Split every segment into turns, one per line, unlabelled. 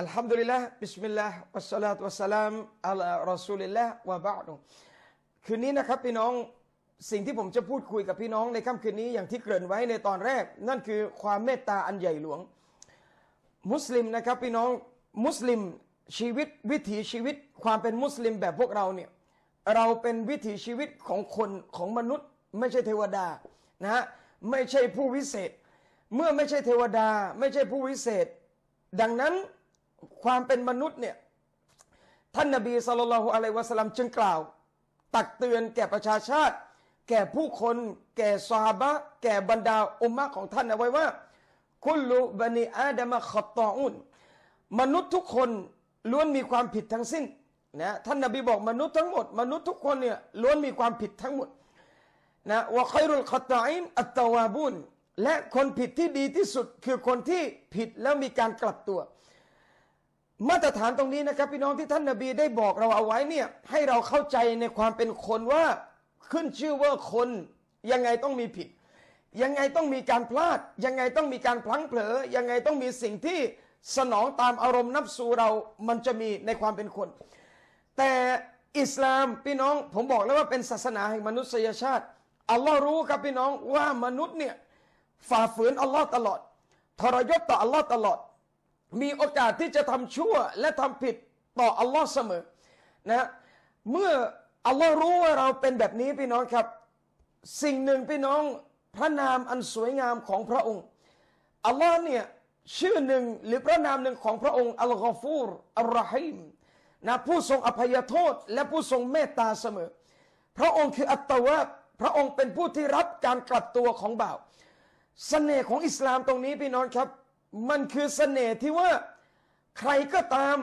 อัลฮัมดุลิลละบิสมิลลาห์วัสสลาตุวัสสลามอัลรอซูลิลละวะบะดุคืนนี้นะครับพี่น้อง สิ่งที่ผมจะพูดคุยกับพี่น้อง ในค่ำคืนนี้อย่างที่เกริ่นไว้ในตอนแรก นั่นคือความเมตตาอันใหญ่หลวง มุสลิมนะครับพี่น้องมุสลิมชีวิต วิถีชีวิต ความเป็นมุสลิมแบบพวกเราเนี่ย เราเป็นวิถีชีวิตของคน ของมนุษย์ ไม่ใช่เทวดานะฮะไม่ใช่ผู้วิเศษ เมื่อไม่ใช่เทวดา ไม่ใช่ผู้วิเศษ ดังนั้นความเป็นมนุษย์เนี่ย ท่านนบีสุลต่านะอะลัยวะสลัมจึงกล่าว ตักเตือนแก่ประชาชาติ แก่ผู้คน แก่ซาฮาบะแก่บรรดาอุมมะของท่านเอาไว้ว่า คุลูบันีอาดามะขบตออุนมนุษย์ทุกคนล้วนมีความผิดทั้งสิ้นนะท่านนบีบอกมนุษย์ทั้งหมด มนุษย์ทุกคนเนี่ยล้วนมีความผิดทั้งหมดนะว่คใยรุลขตอินอัตตาวาบุนและคนผิดที่ดีที่สุดคือคนที่ผิดแล้วมีการกลับตัวมาตรฐานตรงนี้นะครับพี่น้องที่ท่านนาบีได้บอกเราเอาไว้เนี่ยให้เราเข้าใจในความเป็นคนว่าขึ้นชื่อว่าคนยังไงต้องมีผิดยังไงต้องมีการพลาดยังไงต้องมีการพลั้งเผลอยังไงต้องมีสิ่งที่สนองตามอารมณ์นับสูเรา มันจะมีในความเป็นคน แต่อิสลามพี่น้องผมบอกแล้วว่าเป็นศาสนาแห่งมนุษยชาติอัลลอฮ์รู้ครับพี่น้องว่ามนุษย์เนี่ยฝ่าฝืนอัลลอฮ์ตลอดทรยศต่ออัลลอฮ์ตลอดมีโอกาสที่จะทำชั่วและทำผิดต่อ อัลลอฮ์เสมอนะเมื่ออัลลอฮ์รู้ว่าเราเป็นแบบนี้พี่น้องครับ สิ่งหนึ่งพี่น้องพระนามอันสวยงามของพระองค์ อัลลอฮ์เนี่ยชื่อหนึ่งหรือพระนามหนึ่งของพระองค์ อัลกอฟูร อัลรฮิมนะผู้ทรงอภัยโทษและผู้ทรงเมตตาเสมอ พระองค์คืออัตวะพระองค์เป็นผู้ที่รับการกลับตัวของบ่าวสเสน่ห์ของอิสลามตรงนี้พี่น้องครับมันคือเสน่ห์ที่ว่าใครก็ตาม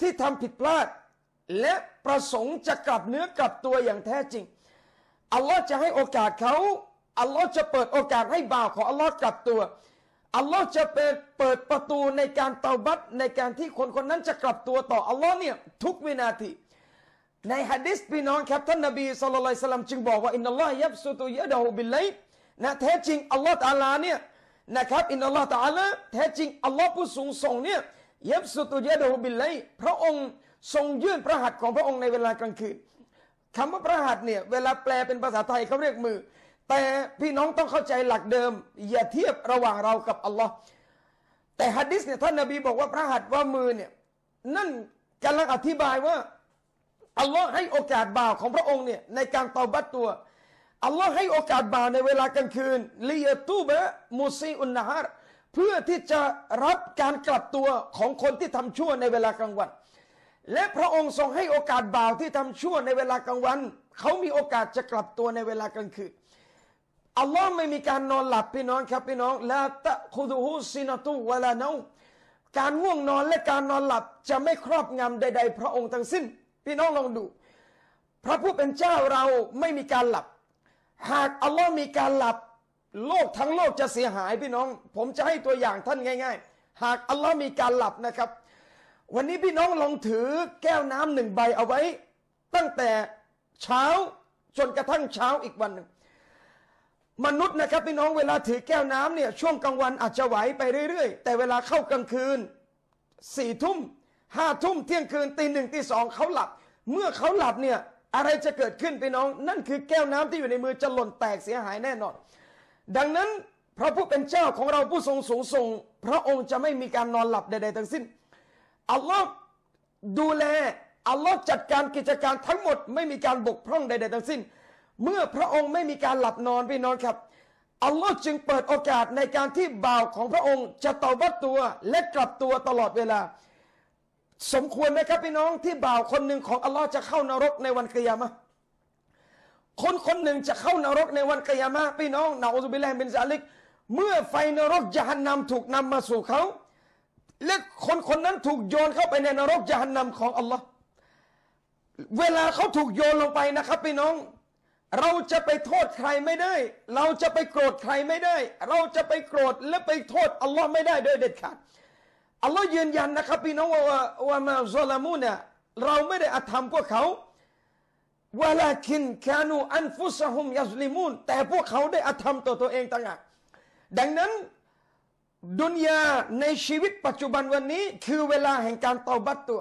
ที่ทำผิดพลาด และประสงค์จะกลับเนื้อกลับตัวอย่างแท้จริง อัลลอฮ์จะให้โอกาสเขาอัลลอฮ์จะเปิดโอกาสให้บ่าวของอัลลอฮ์กลับตัวอัลลอฮ์จะเปิดเปิดประตูในการเตาบัตในการที่คนคนนั้นจะกลับตัวต่ออัลลอฮ์เนี่ยทุกวินาทีในฮะดิษพี่น้องครับท่านนบีสุลต่านจึงบอกว่าอินนัลลอฮ์ยับสุตุยะดะฮูบิลไลนะแท้จริงอัลลอฮ์ตาลาเนี่ยนะครับอินนัลลอฮ์ตาละแท้จริงอัลลอฮ์ผู้สูงส่งเนี่ยเยับสุตุยะดูบิลไลพระองค์ทรงยื่นพระหัตถ์ของพระองค์ในเวลากลางคืนคำว่าพระหัตถ์เนี่ย เวลาแปลเป็นภาษาไทยเขาเรียกมือ แต่พี่น้องต้องเข้าใจหลักเดิมอย่าเทียบระหว่างเรากับอัลลอฮ์แต่ฮัดดิสเนี่ยท่านนาบีบอกว่าพระหัตถ์ว่ามือเนี่ยนั่นกำลังอธิบายว่าอัลลอฮ์ให้โอกาสบ่าวของพระองค์เนี่ยในการตอบัตตัวอัลลอฮ์ให้โอกาสบ่าวในเวลากลางคืนลียตูบะมูซีอุนนาฮารเพื่อที่จะรับการกลับตัวของคนที่ทำชั่วในเวลากลางวัน และพระองค์ทรงให้โอกาสบ่าวที่ทำชั่วในเวลากลางวันเขามีโอกาสจะกลับตัวในเวลากลางคืน อัลลอฮ์ไม่มีการนอนหลับพี่น้องครับพี่น้องละตะคุดูฮุซินตุวะลาเนาการง่วงนอนและการนอนหลับจะไม่ครอบงำใด ๆ พระองค์ทั้งสิ้น พี่น้องลองดู พระผู้เป็นเจ้าเราไม่มีการหลับหากอัลลอฮ์มีการหลับ โลกทั้งโลกจะเสียหายพี่น้อง ผมจะให้ตัวอย่างท่านง่าย ๆ หากอัลลอฮ์มีการหลับนะครับ วันนี้พี่น้องลองถือแก้วน้ำหนึ่งใบเอาไว้ ตั้งแต่เช้าจนกระทั่งเช้าอีกวันหนึ่งมนุษย์นะครับพี่น้องเวลาถือแก้วน้ำเนี่ยช่วงกลางวันอาจจะไหวไปเรื่อยๆ แต่เวลาเข้ากลางคืนสี่ทุ่มห้าทุ่มเที่ยงคืนตีหนึ่งตีสองเขาหลับเมื่อเขาหลับเนี่ยอะไรจะเกิดขึ้นพี่น้องนั่นคือแก้วน้ำที่อยู่ในมือจะหล่นแตกเสียหายแน่นอน ดังนั้นพระผู้เป็นเจ้าของเราผู้ทรงสูงส่งพระองค์จะไม่มีการนอนหลับใด ๆ ทั้งสิ้นอัลลอฮ์ดูแลอัลลอฮ์จัดการกิจการทั้งหมดไม่มีการบกพร่องใด ๆ ทั้งสิ้น เมื่อพระองค์ไม่มีการหลับนอนพี่น้องครับ อัลลอฮ์จึงเปิดโอกาสในการที่บ่าวของพระองค์จะเตอบัตตัวและกลับตัวตลอดเวลาสมควรไหมครับ พี่น้องที่บ่าวคนหนึ่งของอัลลอฮ์จะเข้านรกในวันกิยามะคนคนหนึ่งจะเข้านรกในวันกิยามะพี่น้องนาอุบิลแลเป็นซาลิก เมื่อไฟนรกยะฮันนำถูกนำมาสู่เขาและคนคนนั้นถูกโยนเข้าไปในนรกยะฮันนำของอัลลอฮ์เวลาเขาถูกโยนลงไปนะครับ พี่น้อง เราจะไปโทษใครไม่ได้ เราจะไปโกรธใครไม่ได้ เราจะไปโกรธและไปโทษอัลลอฮ์ไม่ได้โดยเด็ดขาดอัลลอฮ์ยืนยันนะครับพี่น้องว่าว่ามาซอลามูนะเราไม่ได้อธรรมพวกเขาวลาคินคนูอันฟุสฮุมยัสลิมูนแต่พวกเขาได้อธรรมต่อตัวเองต่างหาก ดังนั้น ดุนยาในชีวิต ปัจจุบันวันนี้ คือเวลาแห่งการตอบัตตัว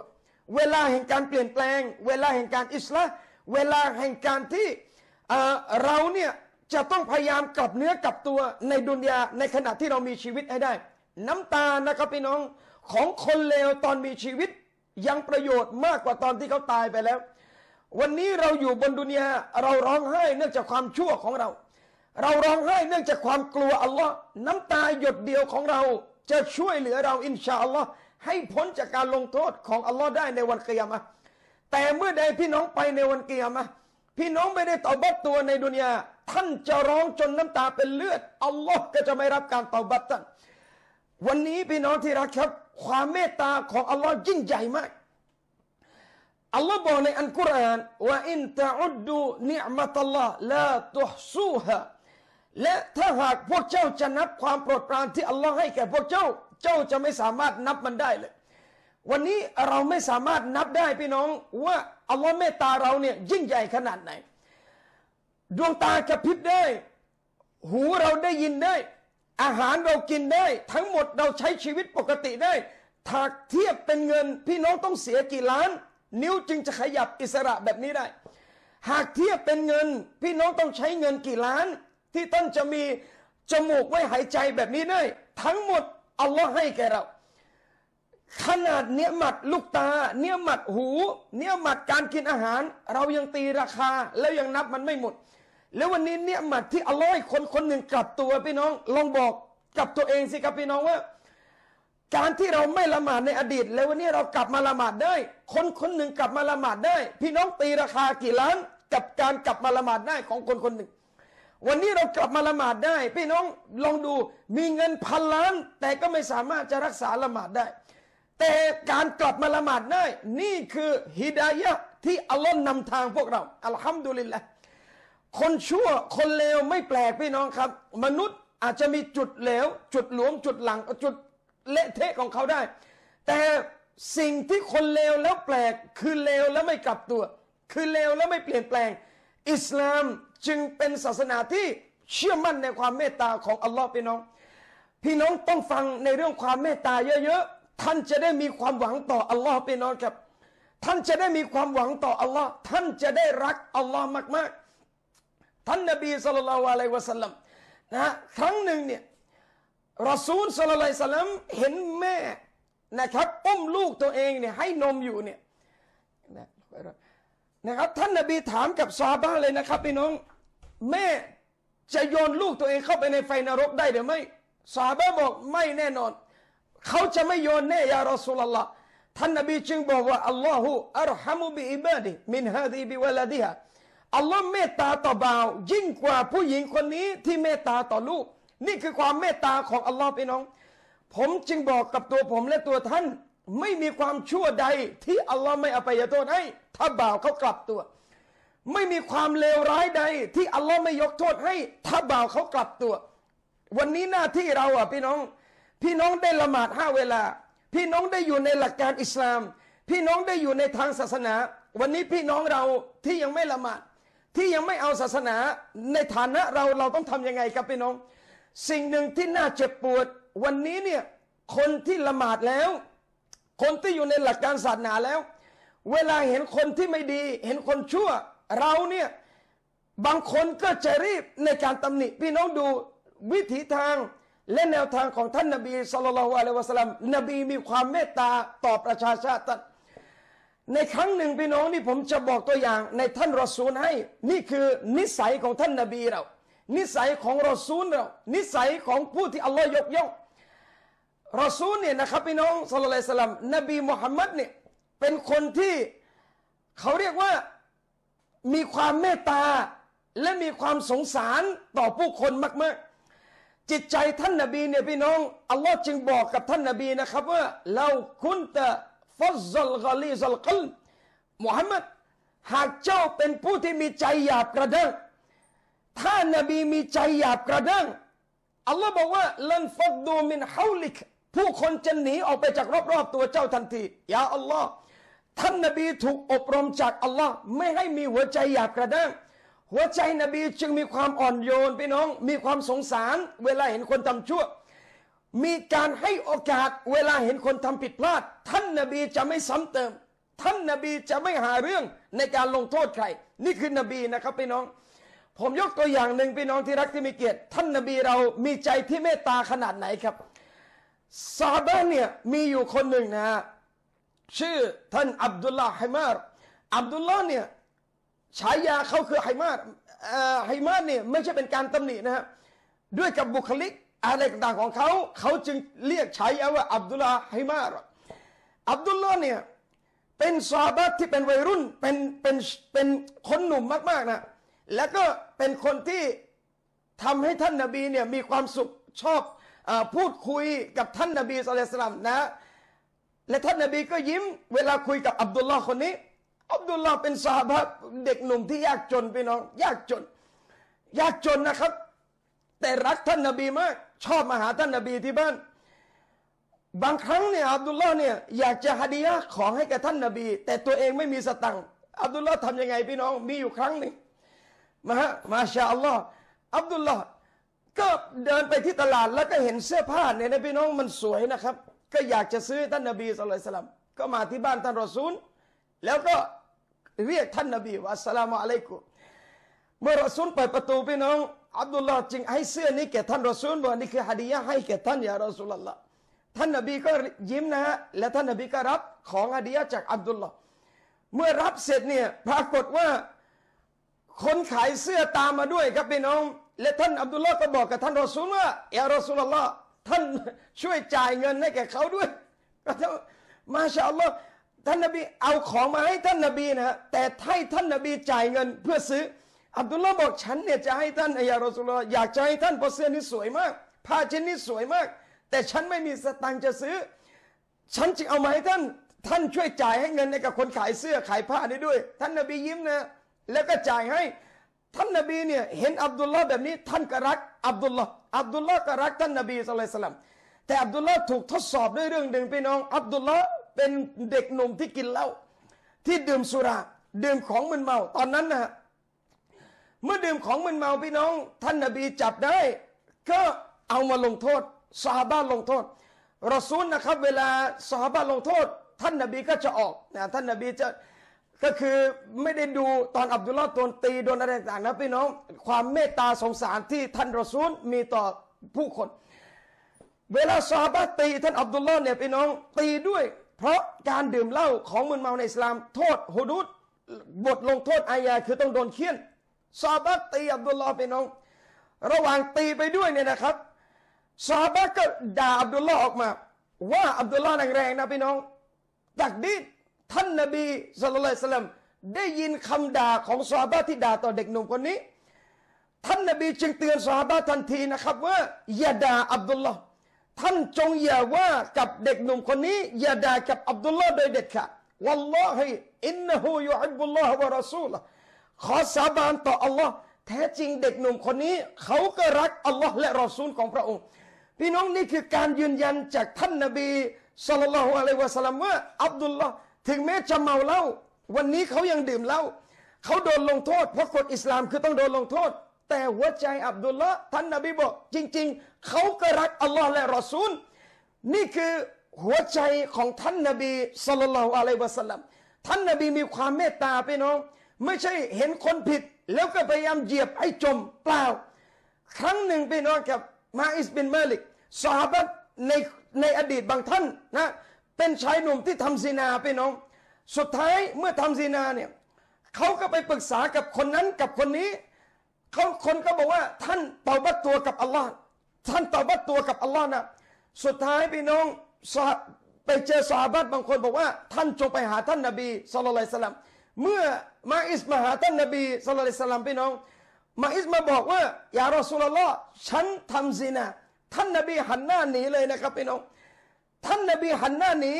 เวลาแห่งการเปลี่ยนแปลง เวลาแห่งการอิสละเวลาแห่งการที่เราเนี่ยจะต้องพยายามกลับเนื้อกลับตัวในดุนยาในขณะที่เรามีชีวิตให้ได้ น้ำตา นะครับพี่น้องของคนเลวตอนมีชีวิตยังประโยชน์มากกว่าตอนที่เขาตายไปแล้ว วันนี้เราอยู่บนดุนยาเราร้องไห้เนื่องจากความชั่วของเรา เราร้องไห้เนื่องจากความกลัวอัลลอฮ์น้ำตาหยดเดียวของเราจะช่วยเหลือเราอินชาอัลลอฮ์ให้พ้นจากการลงโทษของอัลลอฮ์ได้ในวันเกียรมะแต่เมื่อใดพี่น้องไปในวันเกียรมะพี่น้องไม่ได้ตอบัตตัวในดุนยาท่านจะร้องจนน้ำตาเป็นเลือดอัลลอฮ์ก็จะไม่รับการตอบัตท่านวันนี้พี่น้องที่รักครับความเมตตาของอัลลอฮ์ยิ่งใหญ่มากอัลลอฮ์บอกในอันกุรอานว่าอินตะอุดดูนิมัตัลลอฮ์ลาตุฮซูฮะและถ้าหากพวกเจ้าจะนับความโปรดปรานที่อัลลอฮ์ให้แก่พวกเจ้าเจ้าจะไม่สามารถนับมันได้เลย วันนี้เราไม่สามารถนับได้พี่น้อง ว่าอัลลอฮ์เมตตาเราเนี่ยยิ่งใหญ่ขนาดไหน ดวงตากระพริบได้ หูเราได้ยินได้อาหารเรากินได้ทั้งหมดเราใช้ชีวิตปกติได้ถากเทียบเป็นเงิน พี่น้องต้องเสียกี่ล้าน นิ้วจึงจะขยับอิสระแบบนี้ได้ หากเทียบเป็นเงิน พี่น้องต้องใช้เงินกี่ล้าน ที่ต้นจะมีจมูกไว้หายใจแบบนี้ได้ ทั้งหมดอัลลอฮ์ให้แกเรา ขนาดเนื้อหมัดลูกตา เนื้อหมัดหู เนื้อหมัดการกินอาหาร เรายังตีราคาแล้วยังนับมันไม่หมดแล้ววันนี้เนี่ยหมัดที่อร่อยคนคนหนึ่งกลับตัวพี่น้องลองบอกกับตัวเองสิครับพี่น้องว่า การที่เราไม่ละหมาดในอดีต แล้ววันนี้เรากลับมาละหมาดได้ คนคนหนึ่งกลับมาละหมาดได้ พี่น้องตีราคากี่ล้านกับการกลับมาละหมาดได้ของคนคนหนึ่งวันนี้เรากลับมาละหมาดได้ พี่น้องลองดูมีเงินพันล้านแต่ก็ไม่สามารถจะรักษาละหมาดได้ แต่การกลับมาละหมาดได้นี่คือฮิดายะที่อัลลอฮ์นำทางพวกเราอัลฮัมดุลิลละห์คนชั่วคนเลวไม่แปลกพี่น้องครับ มนุษย์อาจจะมีจุดเลวจุดหลวมจุดหลังจุดเละเทะของเขาได้ แต่สิ่งที่คนเลวแล้วแปลกคือเลวแล้วไม่กลับตัว คือเลวแล้วไม่เปลี่ยนแปลง อิสลามจึงเป็นศาสนาที่เชื่อมั่นในความเมตตาของอัลลอฮ์พี่น้อง พี่น้องต้องฟังในเรื่องความเมตตา เยอะๆท่านจะได้มีความหวังต่ออัลลอฮ์พี่น้องครับ ท่านจะได้มีความหวังต่ออัลลอฮ์ท่านจะได้รักอัลลอฮ์มากๆท่านนบีสุลต่านละอะลัยวะสัลลัมนะครั้งหนึ่งเนี่ยรอซูลสุลต่านสัลลัมเห็นแม่นะครับอุ้มลูกตัวเองเนี่ยให้นมอยู่เนี่ยนะครับท่านนบีถามกับซาบ้าเลยนะครับพี่น้องแม่จะโยนลูกตัวเองเข้าไปในไฟนรกได้หรือไม่ซาบ้าบอกไม่แน่นอน เขาจะไม่โยนแน่ยารอซูลละท่านนบีจึงบอกว่าอัลลอฮฺอัลฮัมุบิอิบาดิมินฮาดีบิวลาดิฮะอัลลอฮ์เมตตาต่อบ่าว ยิ่งกว่าผู้หญิงคนนี้ที่เมตตาต่อลูกนี่คือความเมตตาของอัลลอฮ์พี่น้อง ผมจึงบอกกับตัวผมและตัวท่าน ไม่มีความชั่วใด ที่อัลลอฮ์ไม่อภัยโทษให้ ถ้าบ่าวเขากลับตัว ไม่มีความเลวร้ายใดที่อัลลอฮ์ไม่ยกโทษให้ ถ้าบ่าวเขากลับตัว วันนี้หน้าที่เราอ่ะพี่น้อง พี่น้องได้ละหมาดห้าเวลา พี่น้องได้อยู่ในหลักการอิสลาม พี่น้องได้อยู่ในทางศาสนา วันนี้พี่น้องเราที่ยังไม่ละหมาดที่ยังไม่เอาศาสนาในฐานะเราเราต้องทำยังไงครับพี่น้อง สิ่งหนึ่งที่น่าเจ็บปวดวันนี้เนี่ยคนที่ละหมาดแล้ว คนที่อยู่ในหลักการศาสนาแล้ว เวลาเห็นคนที่ไม่ดี เห็นคนชั่ว เราเนี่ยบางคนก็จะรีบในการตำหนิ พี่น้องดูวิถีทางและแนวทางของท่านนาบีสุลต่านละวะัวะสลัมนบีมีความเมตตาต่อประชาชาติในครั้งหนึ่งพี่น้องนี่ผมจะบอกตัวอย่างในท่านรอซูลให้ นี่คือนิสัยของท่านนาบีเรา นิสัยของรอซูลเรา นิสัยของผู้ที่อัลลอฮ์ยกย่อง รอซูลเนี่ยนะครับ พี่น้องสุลต่านสลัมนบีมุฮัมมัดเนี่ยเป็นคนที่เขาเรียกว่ามีความเมตตาและมีความสงสารต่อผู้คนมากๆจิตใจท่านนาบีเนี่ยพี่น้อง อัลลอฮ์จึงบอกกับท่านนาบีนะครับ ว่าเราคุณจะฟัซลกาลีซัลกลมุฮัมมัดหากเจ้าเป็นผู้ที่มีใจหยาบกระด้างถ้านบีมีใจหยาบกระด้างอัลลอฮ์บอกว่าลันฟัดดูมินฮาวลิกผู้คนจะหนีออกไปจากรอบๆตัวเจ้าทันทียาอัลลอฮ์ท่านนบีถูกอบรมจากอัลลอฮ์ไม่ให้มีหัวใจหยาบกระด้างหัวใจนบีจึงมีความอ่อนโยนพี่น้องมีความสงสาร เวลาเห็นคนทำชั่วมีการให้โอกาสเวลาเห็นคนทำผิดพลาด ท่านนาบีจะไม่ซ้ำเติม ท่านนาบีจะไม่หาเรื่องในการลงโทษใคร นี่คือนบีนะครับพี่น้อง ผมยกตัวอย่างหนึ่งพี่น้องที่รักที่มีเกียรติท่านนาบีเรามีใจที่เมตตาขนาดไหนครับซาบะเนี่ยมีอยู่คนหนึ่งนะชื่อท่านอับดุลลาห์ไฮมารอับดุลลาห์เนี่ยฉายาเขาคือไฮมารไฮมารเนี่ยไม่ใช่เป็นการตำหนินะฮะด้วยกับบุคลิกอะไรต่างของเขาเขาจึงเรียกใช้ว่า อับดุลลาฮิมารอับดุลลาเนี่ยเป็นซาบะที่เป็นวัยรุ่นเป็นเป็นเป็นคนหนุ่มมากๆนะแล้วก็เป็นคนที่ทำให้ท่านนาบีเนี่ยมีความสุขชอบอพูดคุยกับท่านนาบีสุลต่านนะและท่านนาบีก็ยิ้มเวลาคุยกับอับดุลลาห์คนนี้อับดุลลาห์เป็นซาบะเด็กหนุ่มที่ยากจนพี่น้องยากจน ยากจนนะครับ แต่รักท่านนาบีมากชอบมาหาท่านนบีที่บ้าน บางครั้งเนี่ยอับดุลลอฮ์เนี่ยอยากจะฮดียะของให้กับท่านนบี แต่ตัวเองไม่มีสตังค์อับดุลลอฮ์ทำยังไงพี่น้องมีอยู่ครั้งหนึ่งมาฮะมาชาอัลลอฮ์อับดุลลอฮ์ก็เดินไปที่ตลาด แล้วก็เห็นเสื้อผ้าเนี่ยนะพี่น้องมันสวยนะครับ ก็อยากจะซื้อท่านนบีสุลัยสลัมก็มาที่บ้านท่านรอซูล แล้วก็เรียกท่านนบีว่าัสลามอะลัยกุมเมื่อรอซูลเปิดประตูพี่น้องอับดุลลาห์จึงให้เสื้อนี้แก่ ท่านรอซูลบอกนี่คือฮะดียะให้แก่ท่านยารอซูลละท่านนบีก็ยิ้มนะฮะและท่านนบีก็รับของฮะดียะจากอับดุลลาห์เมื่อรับเสร็จเนี่ยปรากฏว่าคนขายเสื้อตามมาด้วยครับพี่น้อง และท่านอับดุลลาห์ก็บอกกับท่านรอซูลว่ายารอซูลละท่านช่วยจ่ายเงินให้แก่เขาด้วย มาชาอัลลอฮ์ท่านนบี เอาของมาให้ท่านนบีนะฮะแต่ให้ท่านนบีจ่ายเงินเพื่อซื้ออับดุลลาบอกฉันเนี่ยจะให้ท่านอายารอสุลอยากจะให้ท่านเพราะเสื้อนี้สวยมาก ผ้าชิ้นนี้สวยมาก แต่ฉันไม่มีสตังค์จะซื้อ ฉันจึงเอามาให้ท่าน ท่านช่วยจ่ายให้เงินให้กับคนขายเสื้อขายผ้านี้ด้วย ท่านนบียิ้มนะ แล้วก็จ่ายให้ ท่านนบีเนี่ยเห็นอับดุลลาแบบนี้ท่านก็รักอับดุลลาอับดุลลาก็รักท่านนบีสุลสลัม แต่อับดุลลาถูกทดสอบด้วยเรื่องหนึ่งพี่น้อง อับดุลลาเป็นเด็กหนุ่มที่กินเหล้า ที่ดื่มสุรา ดื่มของมึนเมา ตอนนั้นนะฮะเมื่อดื่มของมึนเมาพี่น้อง ท่านนบีจับได้ ก็เอามาลงโทษสาบ้านลงโทษรอซูลนะครับ เวลาสาบ้านลงโทษท่านนบีก็จะออกนะท่านนบีจะก็คือไม่ได้ดูตอนอับดุลลอฮ์โดนตีโดนอะไรต่างๆนะพี่น้องความเมตตาสงสารที่ท่านรอซูลมีต่อผู้คน เวลาซาบะตีท่านอับดุลลอฮ์เนี่ยพี่น้องตีด้วย เพราะการดื่มเหล้าของมึนเมาในอิสลาม โทษฮุดุดบทลงโทษอาญาคือต้องโดนเคี่ยนซาบะตีอับดุลลอฮ์พี่น้องระหว่างตีไปด้วยเนี่ยนะครับซาบะก็ด่าอับดุลลอฮ์ออกมา ว่าอับดุลลอฮ์แรงๆนะพี่น้องจากนี้ท่านนบีสุลต่านได้ยินคำด่าของซาบะที่ด่าต่อเด็กหนุ่มคนนี้ ท่านนบี จึงเตือนซาบะทันทีนะครับว่าอย่าด่าอับดุลลอฮ์ท่านจงอย่าว่ากับเด็กหนุ่มคนนี้ อย่าด่ากับอับดุลลอฮ์โดยเด็ดขาดวัลลอฮิอินนหูยุอับบุลลอฮ์วะรอซูลห์ขอสาบานต่ออัลลอฮ์แท้จริงเด็กหนุ่มคนนี้ เขาก็รักอัลลอฮ์และรอซูลของพระองค์พี่น้องนี่คือการยืนยันจากท่านนบีสุลต่านลฮอะลัยวะสัลลัมว่าอับดุลลอฮ์ถึงแม้จะเมาเหล้าวันนี้เขายังดื่มเหล้าเขาโดนลงโทษเพราะกฎอิสลามคือต้องโดนลงโทษ แต่หัวใจอับดุลละท่านนบีบอก จริงๆ เขาก็รักอัลลอฮ์และรอซูลนี่คือหัวใจของท่านนบีสุลต่านลฮอะลัยวะสัลลัมท่านนบีมีความเมตตาพี่น้องไม่ใช่เห็นคนผิดแล้วก็พยายามเหยียบให้จมเปล่า ครั้งหนึ่งพี่น้องกับมาอิสบินเมลิกสาบในในอดีตบางท่านนะเป็นชายหนุ่มที่ทำซีนาพี่น้อง สุดท้ายเมื่อทำซีนาเนี่ยเขาก็ไปปรึกษากับคนนั้นกับคนนี้เขาคนก็บอกว่าท่านเตาบัตตัวกับอัลลอฮ์ท่านเตาบัตตัวกับอัลลอฮ์นะสุดท้ายพี่น้องไปเจอสาบับางคนบอกว่า ท่านจงไปหาท่านนาบีสุลต่านเมื่อมาอิสมาหาท่านนบีสุลต่านสลามพี่น้อง มาอิสมาบอกว่ายารอสุลลอฮฉันทำซินาท่านนบีหันหน้าหนีเลยนะครับพี่น้อง ท่านนบีหันหน้าหนี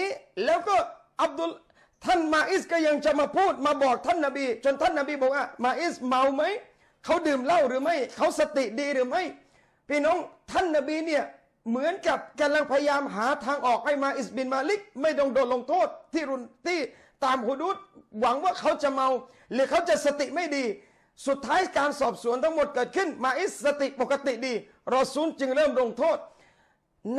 แล้วก็อับดุลท่านมาอิสก็ยังจะมาพูดมาบอกท่านนบีจนท่านนบีบอกว่า มาอิสเมาไหมเขาดื่มเหล้าหรือไม่เขาสติดีหรือไม่พี่น้อง ท่านนบีเนี่ยเหมือนกับกำลังพยายามหาทางออกให้มาอิสบินมาลิกไม่ต้องโดนลงโทษที่รุนที่ตามหุดุดหวังว่าเขาจะเมา หรือเขาจะสติไม่ดี สุดท้ายการสอบสวนทั้งหมดเกิดขึ้น มาอิสสติปกติดีรอซูลจึงเริ่มลงโทษ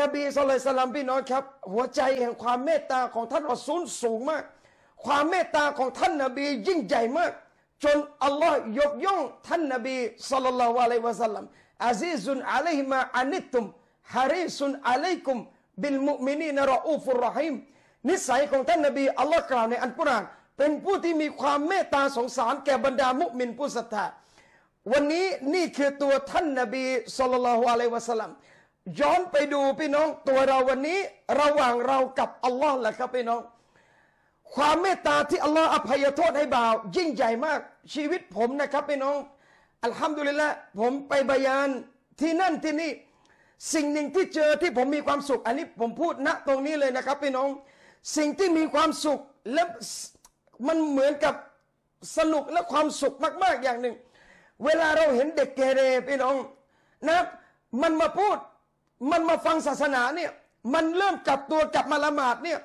นบีสุลัยสลามพี่น้อยครับ หัวใจแห่งความเมตตาของท่านรอซูลสูงมาก ความเมตตาของท่านนบียิ่งใหญ่มากจนอัลลอฮ์ยกย่องท่านนบีสุลลัลวะลัยวะสัลลัมอาซิซุนอะลัยฮิมาอานิตุมฮาริซุนอะลัยกุม บิลมุมินีนรออูฟุรรหิมนิสัยของท่านนบีอัลลอฮ์กล่าวในอันกุรอานเป็นผู้ที่มีความเมตตาสงสารแก่บรรดามุสลิมผู้ศรัทธา วันนี้นี่คือตัวท่านนบีสุลต่านอะลัยวะสลัมย้อนไปดูพี่น้องตัวเราวันนี้ระหว่างเรากับอัลลอฮ์แหละครับพี่น้องความเมตตาที่อัลลอฮ์อภัยโทษให้บ่าว ยิ่งใหญ่มากชีวิตผมนะครับ พี่น้อง อัลฮัมดุลิลละผมไปบายานที่นั่นที่นี่สิ่งหนึ่งที่เจอที่ผมมีความสุขอันนี้ผมพูดณตรงนี้เลยนะครับ พี่น้องสิ่งที่มีความสุขและมันเหมือนกับสนุกและความสุขมากๆอย่างหนึ่ง เวลาเราเห็นเด็กเกเรพี่น้องนะมันมาพูดมันมาฟังศาสนาเนี่ยมันเริ่มกลับตัวกลับมาละหมาดเนี่ย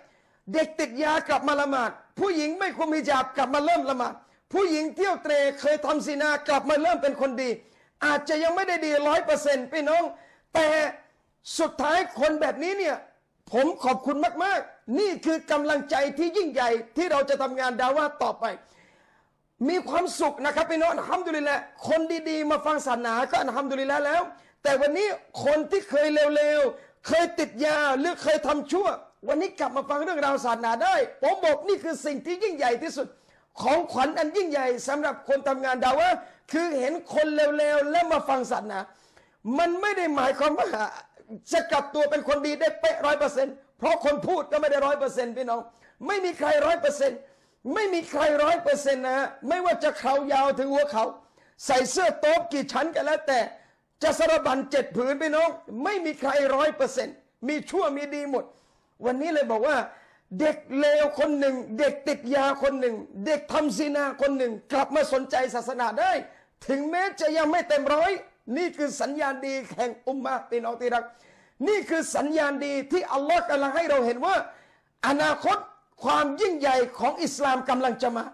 เด็กติดยากลับมาละหมาด ผู้หญิงไม่ควรมีหยาบกลับมาเริ่มละหมาดผู้หญิงเที่ยวเตรเคยทำศีนากลับมาเริ่มเป็นคนดี อาจจะยังไม่ได้ดีร้อยเปอร์เซ็นต์พี่น้อง แต่สุดท้ายคนแบบนี้เนี่ยผมขอบคุณมากๆนี่คือกำลังใจที่ยิ่งใหญ่ที่เราจะทำงานดาว่าต่อไป มีความสุขนะครับพี่น้องอำดูลิลละคนดีๆมาฟังศาสนา ก็อำดูลิลลแล้ว แต่วันนี้คนที่เคยเร็วๆ เคยติดยาหรือเคยทำชั่ว วันนี้กลับมาฟังเรื่องราวศาสนาได้ผมบอกนี่คือสิ่งที่ยิ่งใหญ่ที่สุด ของขวัญอันยิ่งใหญ่สำหรับคนทำงานดาว่าคือเห็นคนเร็วๆ แล้วมาฟังศาสนามันไม่ได้หมายความว่าจะกลับตัวเป็นคนดีได้เป๊ะร้อยเปอร์เซ็นต์เพราะคนพูดก็ไม่ได้ร้อยเปอร์เซ็นต์พี่น้อง ไม่มีใครร้อยเปอร์เซ็นต์ไม่มีใครร้อยเปอร์เซ็นต์นะฮะไม่ว่าจะเขายาวถึงหัวเขา ใส่เสื้อโต๊ะกี่ชั้นก็นแล้วแต่จะสารบันเจ็ดผืนพี่น้อง ไม่มีใครร้อยเปอร์เซ็นต์มีชั่วมีดีหมด วันนี้เลยบอกว่า เด็กเลวคนหนึ่ง เด็กติดยาคนหนึ่ง เด็กทำซีนาคนหนึ่ง กลับมาสนใจศาสนาได้ ถึงแม้จะยังไม่เต็มร้อยนี่คือสัญญาณดีแห่งอุมมาพี่น้องที่รักนี่คือสัญญาณดีที่อัลลอฮ์กำลังให้เราเห็นว่า อนาคตความยิ่งใหญ่ของอิสลามกำลังจะมา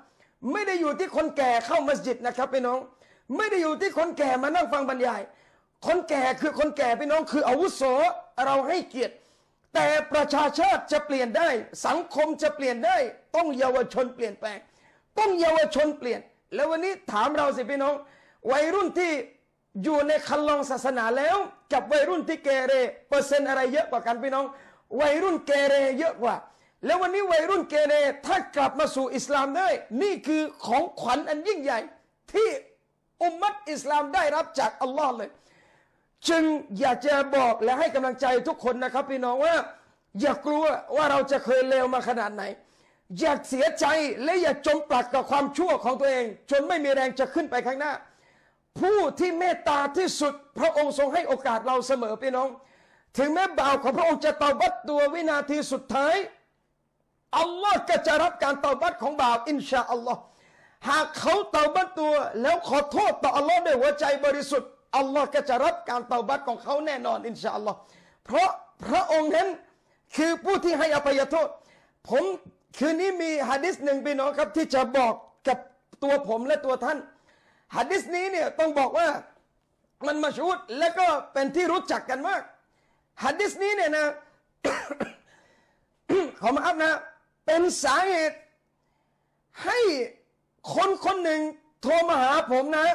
ไม่ได้อยู่ที่คนแก่เข้ามัสยิดนะครับ พี่น้อง ไม่ได้อยู่ที่คนแก่มานั่งฟังบรรยาย คนแก่คือคนแก่พี่น้องคืออาวุโสเราให้เกียรติ แต่ประชาชาติจะเปลี่ยนได้ สังคมจะเปลี่ยนได้ ต้องเยาวชนเปลี่ยนแปลง ต้องเยาวชนเปลี่ยน แล้ววันนี้ถามเราสิพี่น้องวัยรุ่นที่อยู่ในคันลองศาสนาแล้วกับวัยรุ่นที่เกเรเปอร์เซ็นต์อะไรเยอะกว่ากันพี่น้อง วัยรุ่นเกเรเยอะกว่า แล้ววันนี้วัยรุ่นเกเรถ้ากลับมาสู่อิสลามได้นี่คือของขวัญอันยิ่งใหญ่ ที่อุมมัตอิสลามได้รับจากอัลลอฮ์เลย จึงอยากจะบอกและให้กำลังใจทุกคนนะครับพี่น้องว่า อย่ากลัวว่าเราจะเคยเลวมาขนาดไหน อย่าเสียใจและอย่าจมปลักกับความชั่วของตัวเองจนไม่มีแรงจะขึ้นไปข้างหน้าผู้ที่เมตตาที่สุด พระองค์ทรงให้โอกาสเราเสมอพี่น้อง ถึงแม้บ่าวของพระองค์จะตาบัดตัววินาทีสุดท้ายอัลลอฮ์ก็จะรับการตาบัดของบ่าวอินชาอัลลอฮ์หากเขาตาบัดตัวแล้วขอโทษต่ออัลลอฮ์ด้วยหัวใจบริสุทธิ์อัลลอฮ์ก็จะรับการตาบัดของเขาแน่นอนอินชาอัลลอฮ์เพราะพระองค์นั้นคือผู้ที่ให้อภัยโทษผมคืนนี้มีฮะดิษหนึ่งพี่น้องครับที่จะบอกกับตัวผมและตัวท่านฮัดดิสนี้เนี่ยต้องบอกว่ามันมาชูดและก็เป็นที่รู้จักกันมากฮัดดิสนี้เนี่ยนะขอมาอัพนะ เป็นสาเหตุให้คนคนหนึ่งโทรมาหาผมนะ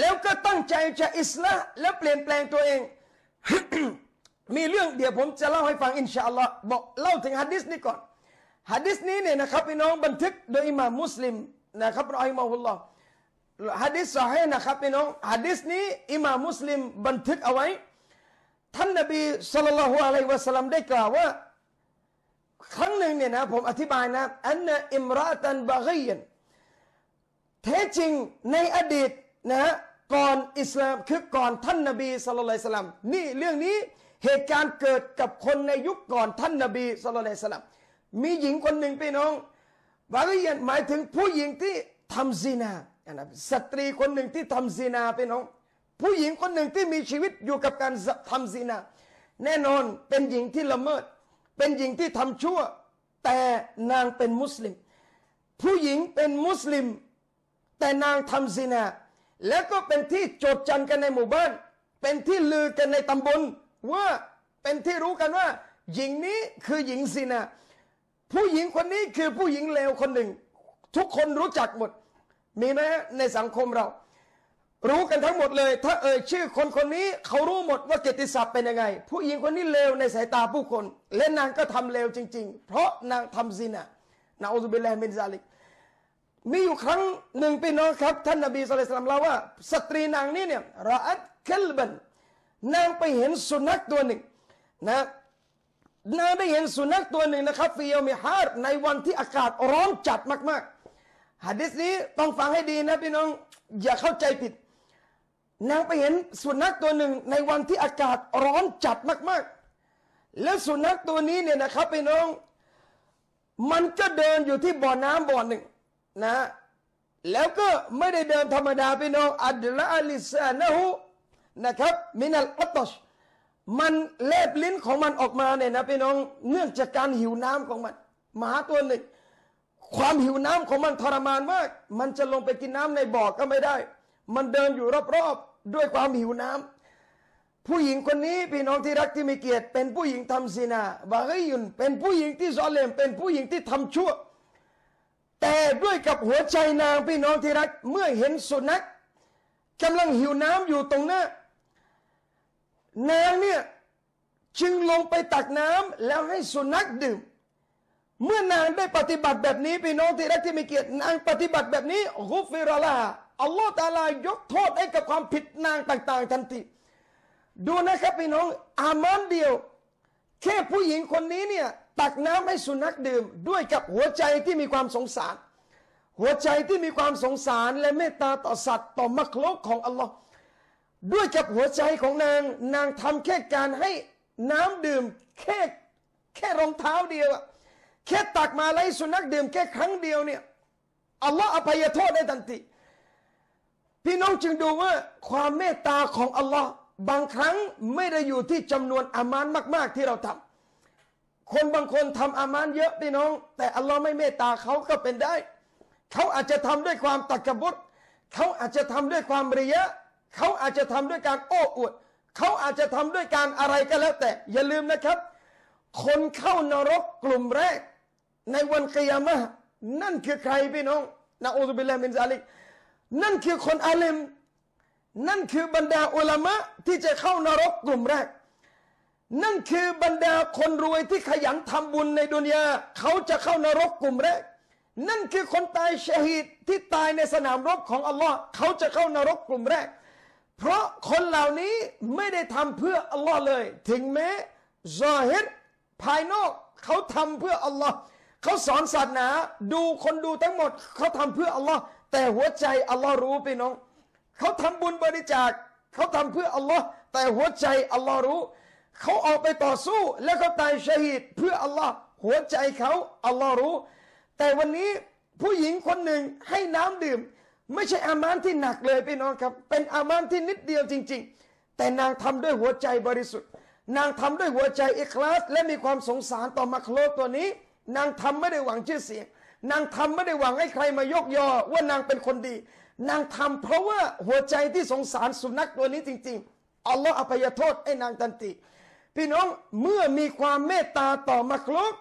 แล้วก็ตั้งใจจะอิสละแล้วเปลี่ยนแปลงตัวเอง มีเรื่องเดี๋ยวผมจะเล่าให้ฟังอินชาอัลลอฮ์บอกเล่าถึงฮะดิษนี้ก่อนฮะดิษนี้เนี่ยนะครับพี่น้องบันทึกโดยอิหม่ามมุสลิมนะครับรอิมาฮุลลอฮ์ฮะดิษสอให้นะครับพี่น้องฮะดิษนี้อิมามุสลิม บันทึกเอาไว้ ท่านนบีสุลต่านละฮุอะลัยวะสัลลัมได้กล่าวว่า ครั้งหนึ่งเนี่ยนะผมอธิบายนะอันอิมราตันบากียนแท้จริงในอดีตนะก่อนอิสลามคือก่อนท่านนบีสุลต่านละสลัมนี่เรื่องนี้เหตุการณ์เกิดกับคนในยุคก่อนท่านนบีสุลต่านละสลัมมีหญิงคนหนึ่งพี่น้องบากียนหมายถึงผู้หญิงที่ทำซินานะครับสตรีคนหนึ่งที่ทำซีนาพี่น้อง ผู้หญิงคนหนึ่งที่มีชีวิตอยู่กับการทำซีนา แน่นอนเป็นหญิงที่ละเมิดเป็นหญิงที่ทำชั่วแต่นางเป็นมุสลิม ผู้หญิงเป็นมุสลิม แต่นางทำซีนา แล้วก็เป็นที่โจดจันกันในหมู่บ้านเป็นที่ลือกันในตำบล ว่าเป็นที่รู้กันว่า หญิงนี้คือหญิงซีนา ผู้หญิงคนนี้คือผู้หญิงเลวคนหนึ่งทุกคนรู้จักหมดมีไหมในสังคมเรา รู้กันทั้งหมดเลย ถ้าเอ่ยชื่อคนคนนี้เขารู้หมดว่าเกติศัพท์เป็นยังไง ผู้หญิงคนนี้เลวในสายตาผู้คนและนางก็ทำเลวจริง ๆ เพราะนางทำซินะนาอุบิลเลมินซาลิกมีอยู่ครั้งหนึ่งพี่น้องครับ ท่านนบีสุลต่านเล่าว่า สตรีนางนี้เนี่ยระอัดเคลบันนางไปเห็นสุนัขตัวหนึ่งนะนางได้เห็นสุนัขตัวหนึ่งนะครับฟิโอมิฮาร์ในวันที่อากาศร้อนจัดมาก ๆหัดิษนี้ต้องฟังให้ดีนะพี่น้องอย่าเข้าใจผิดนางไปเห็นสุนัขตัวหนึ่ง ในวันที่อากาศร้อนจัดมากๆแล้วสุนัขตัวนี้เนี่ยนะครับพี่น้อง มันก็เดินอยู่ที่บ่อน้ำบ่อหนึ่งนะแล้วก็ไม่ได้เดินธรรมดาพี่น้อง อัดละอลิซานะฮูนะครับมินัลอัตชมันเล็บลิ้นของมันออกมาเนี่ยนะพี่น้อง เนื่องจากการหิวน้ำของมันหมาตัวหนึ่งความหิวน้ำของมันทรมานมากมันจะลงไปกินน้ำในบ่อกก็ไม่ได้ มันเดินอยู่รอบๆด้วยความหิวน้ำ ผู้หญิงคนนี้พี่น้องที่รักที่มีเกียรติเป็นผู้หญิงทำศีนาบาริยุนเป็นผู้หญิงที่ซอเลมเป็นผู้หญิงที่ทำชั่ว แต่ด้วยกับหัวใจนางพี่น้องที่รักเมื่อเห็นสุนัขกำลังหิวน้ำอยู่ตรงหน้านางเนี่ยจึงลงไปตักน้ำแล้วให้สุนัขดื่มเมื่อนางได้ปฏิบัติแบบนี้พี่น้องที่รักที่มีเกียรตินางปฏิบัติแบบนี้กุฟิรลาอัลลอฮฺตาลายกโทษให้กับความผิดนางต่าง ๆทันทีดูนะครับพี่น้องอามันเดียวแค่ผู้หญิงคนนี้เนี่ยตักน้ำให้สุนัขดื่ม ด้วยกับหัวใจที่มีความสงสาร หัวใจที่มีความสงสารและเมตตาต่อสัตว์ต่อมรรคโลกของอัลลอฮ์ด้วยกับหัวใจของนางนางทำแค่การให้น้ำดื่มแค่แค่รองเท้าเดียวอะแค่ตักมาไล่สุนัขดื่มแค่ครั้งเดียวเนี่ยอัลลอฮ์อภัยโทษได้ทันทีพี่น้องจึงดูว่าความเมตตาของอัลลอฮ์บางครั้งไม่ได้อยู่ที่จำนวนอามานมาก ๆ ที่เราทำ คนบางคนทำอามานเยอะพี่น้อง แต่อัลลอฮ์ไม่เมตตาเขาก็เป็นได้เขาอาจจะทำด้วยความตักกบุตเขาอาจจะทำด้วยความเรียะเขาอาจจะทำด้วยการโอ้อวดเขาอาจจะทำด้วยการอะไรก็แล้ว แต่อย่าลืมนะครับ คนเข้านรกกลุ่มแรกในวันกิยามะนั่นคือใครพี่น้องนะอูซุบิลลามินซาลิกนั่นคือคนอาลิมนั่นคือบรรดาอุลามะที่จะเข้านรกกลุ่มแรก นั่นคือบรรดาคนรวยที่ขยันทำบุญในดุนยาเขาจะเข้านรกกลุ่มแรก นั่นคือคนตายชฮีดที่ตายในสนามรบของอัลลอฮ์เขาจะเข้านรกกลุ่มแรก เพราะคนเหล่านี้ไม่ได้ทำเพื่ออัลลอฮ์เลยถึงแม้ซอฮิดภายนอกเขาทำเพื่ออัลลอฮ์เขาสอนศาสนาดูคนดูทั้งหมด เขาทำเพื่ออัลลอฮ์แต่หัวใจอัลลอฮ์รู้พี่น้องเขาทำบุญบริจาคเขาทำเพื่ออัลลอฮ์แต่หัวใจอัลลอฮ์รู้เขาออกไปต่อสู้แล้วเขาตายชหีตเพื่ออัลลอฮ์หัวใจเขาอัลลอฮ์รู้ แต่วันนี้ผู้หญิงคนหนึ่งให้น้ำดื่ม ไม่ใช่อามานที่หนักเลยพี่น้องครับ เป็นอามานที่นิดเดียวจริง ๆ แต่นางทำด้วยหัวใจบริสุทธิ์ นางทำด้วยหัวใจอิคลาส และมีความสงสารต่อมักโลกตัวนี้นางทำไม่ได้หวังชื่อเสียง นางทำไม่ได้หวังให้ใครมายกยอ ว่านางเป็นคนดี นางทำเพราะว่าหัวใจที่สงสารสุนัขตัวนี้จริงๆ อัลลอฮฺอภัยโทษให้นางตันติพี่น้องเมื่อมีความเมตตาต่อมักลุก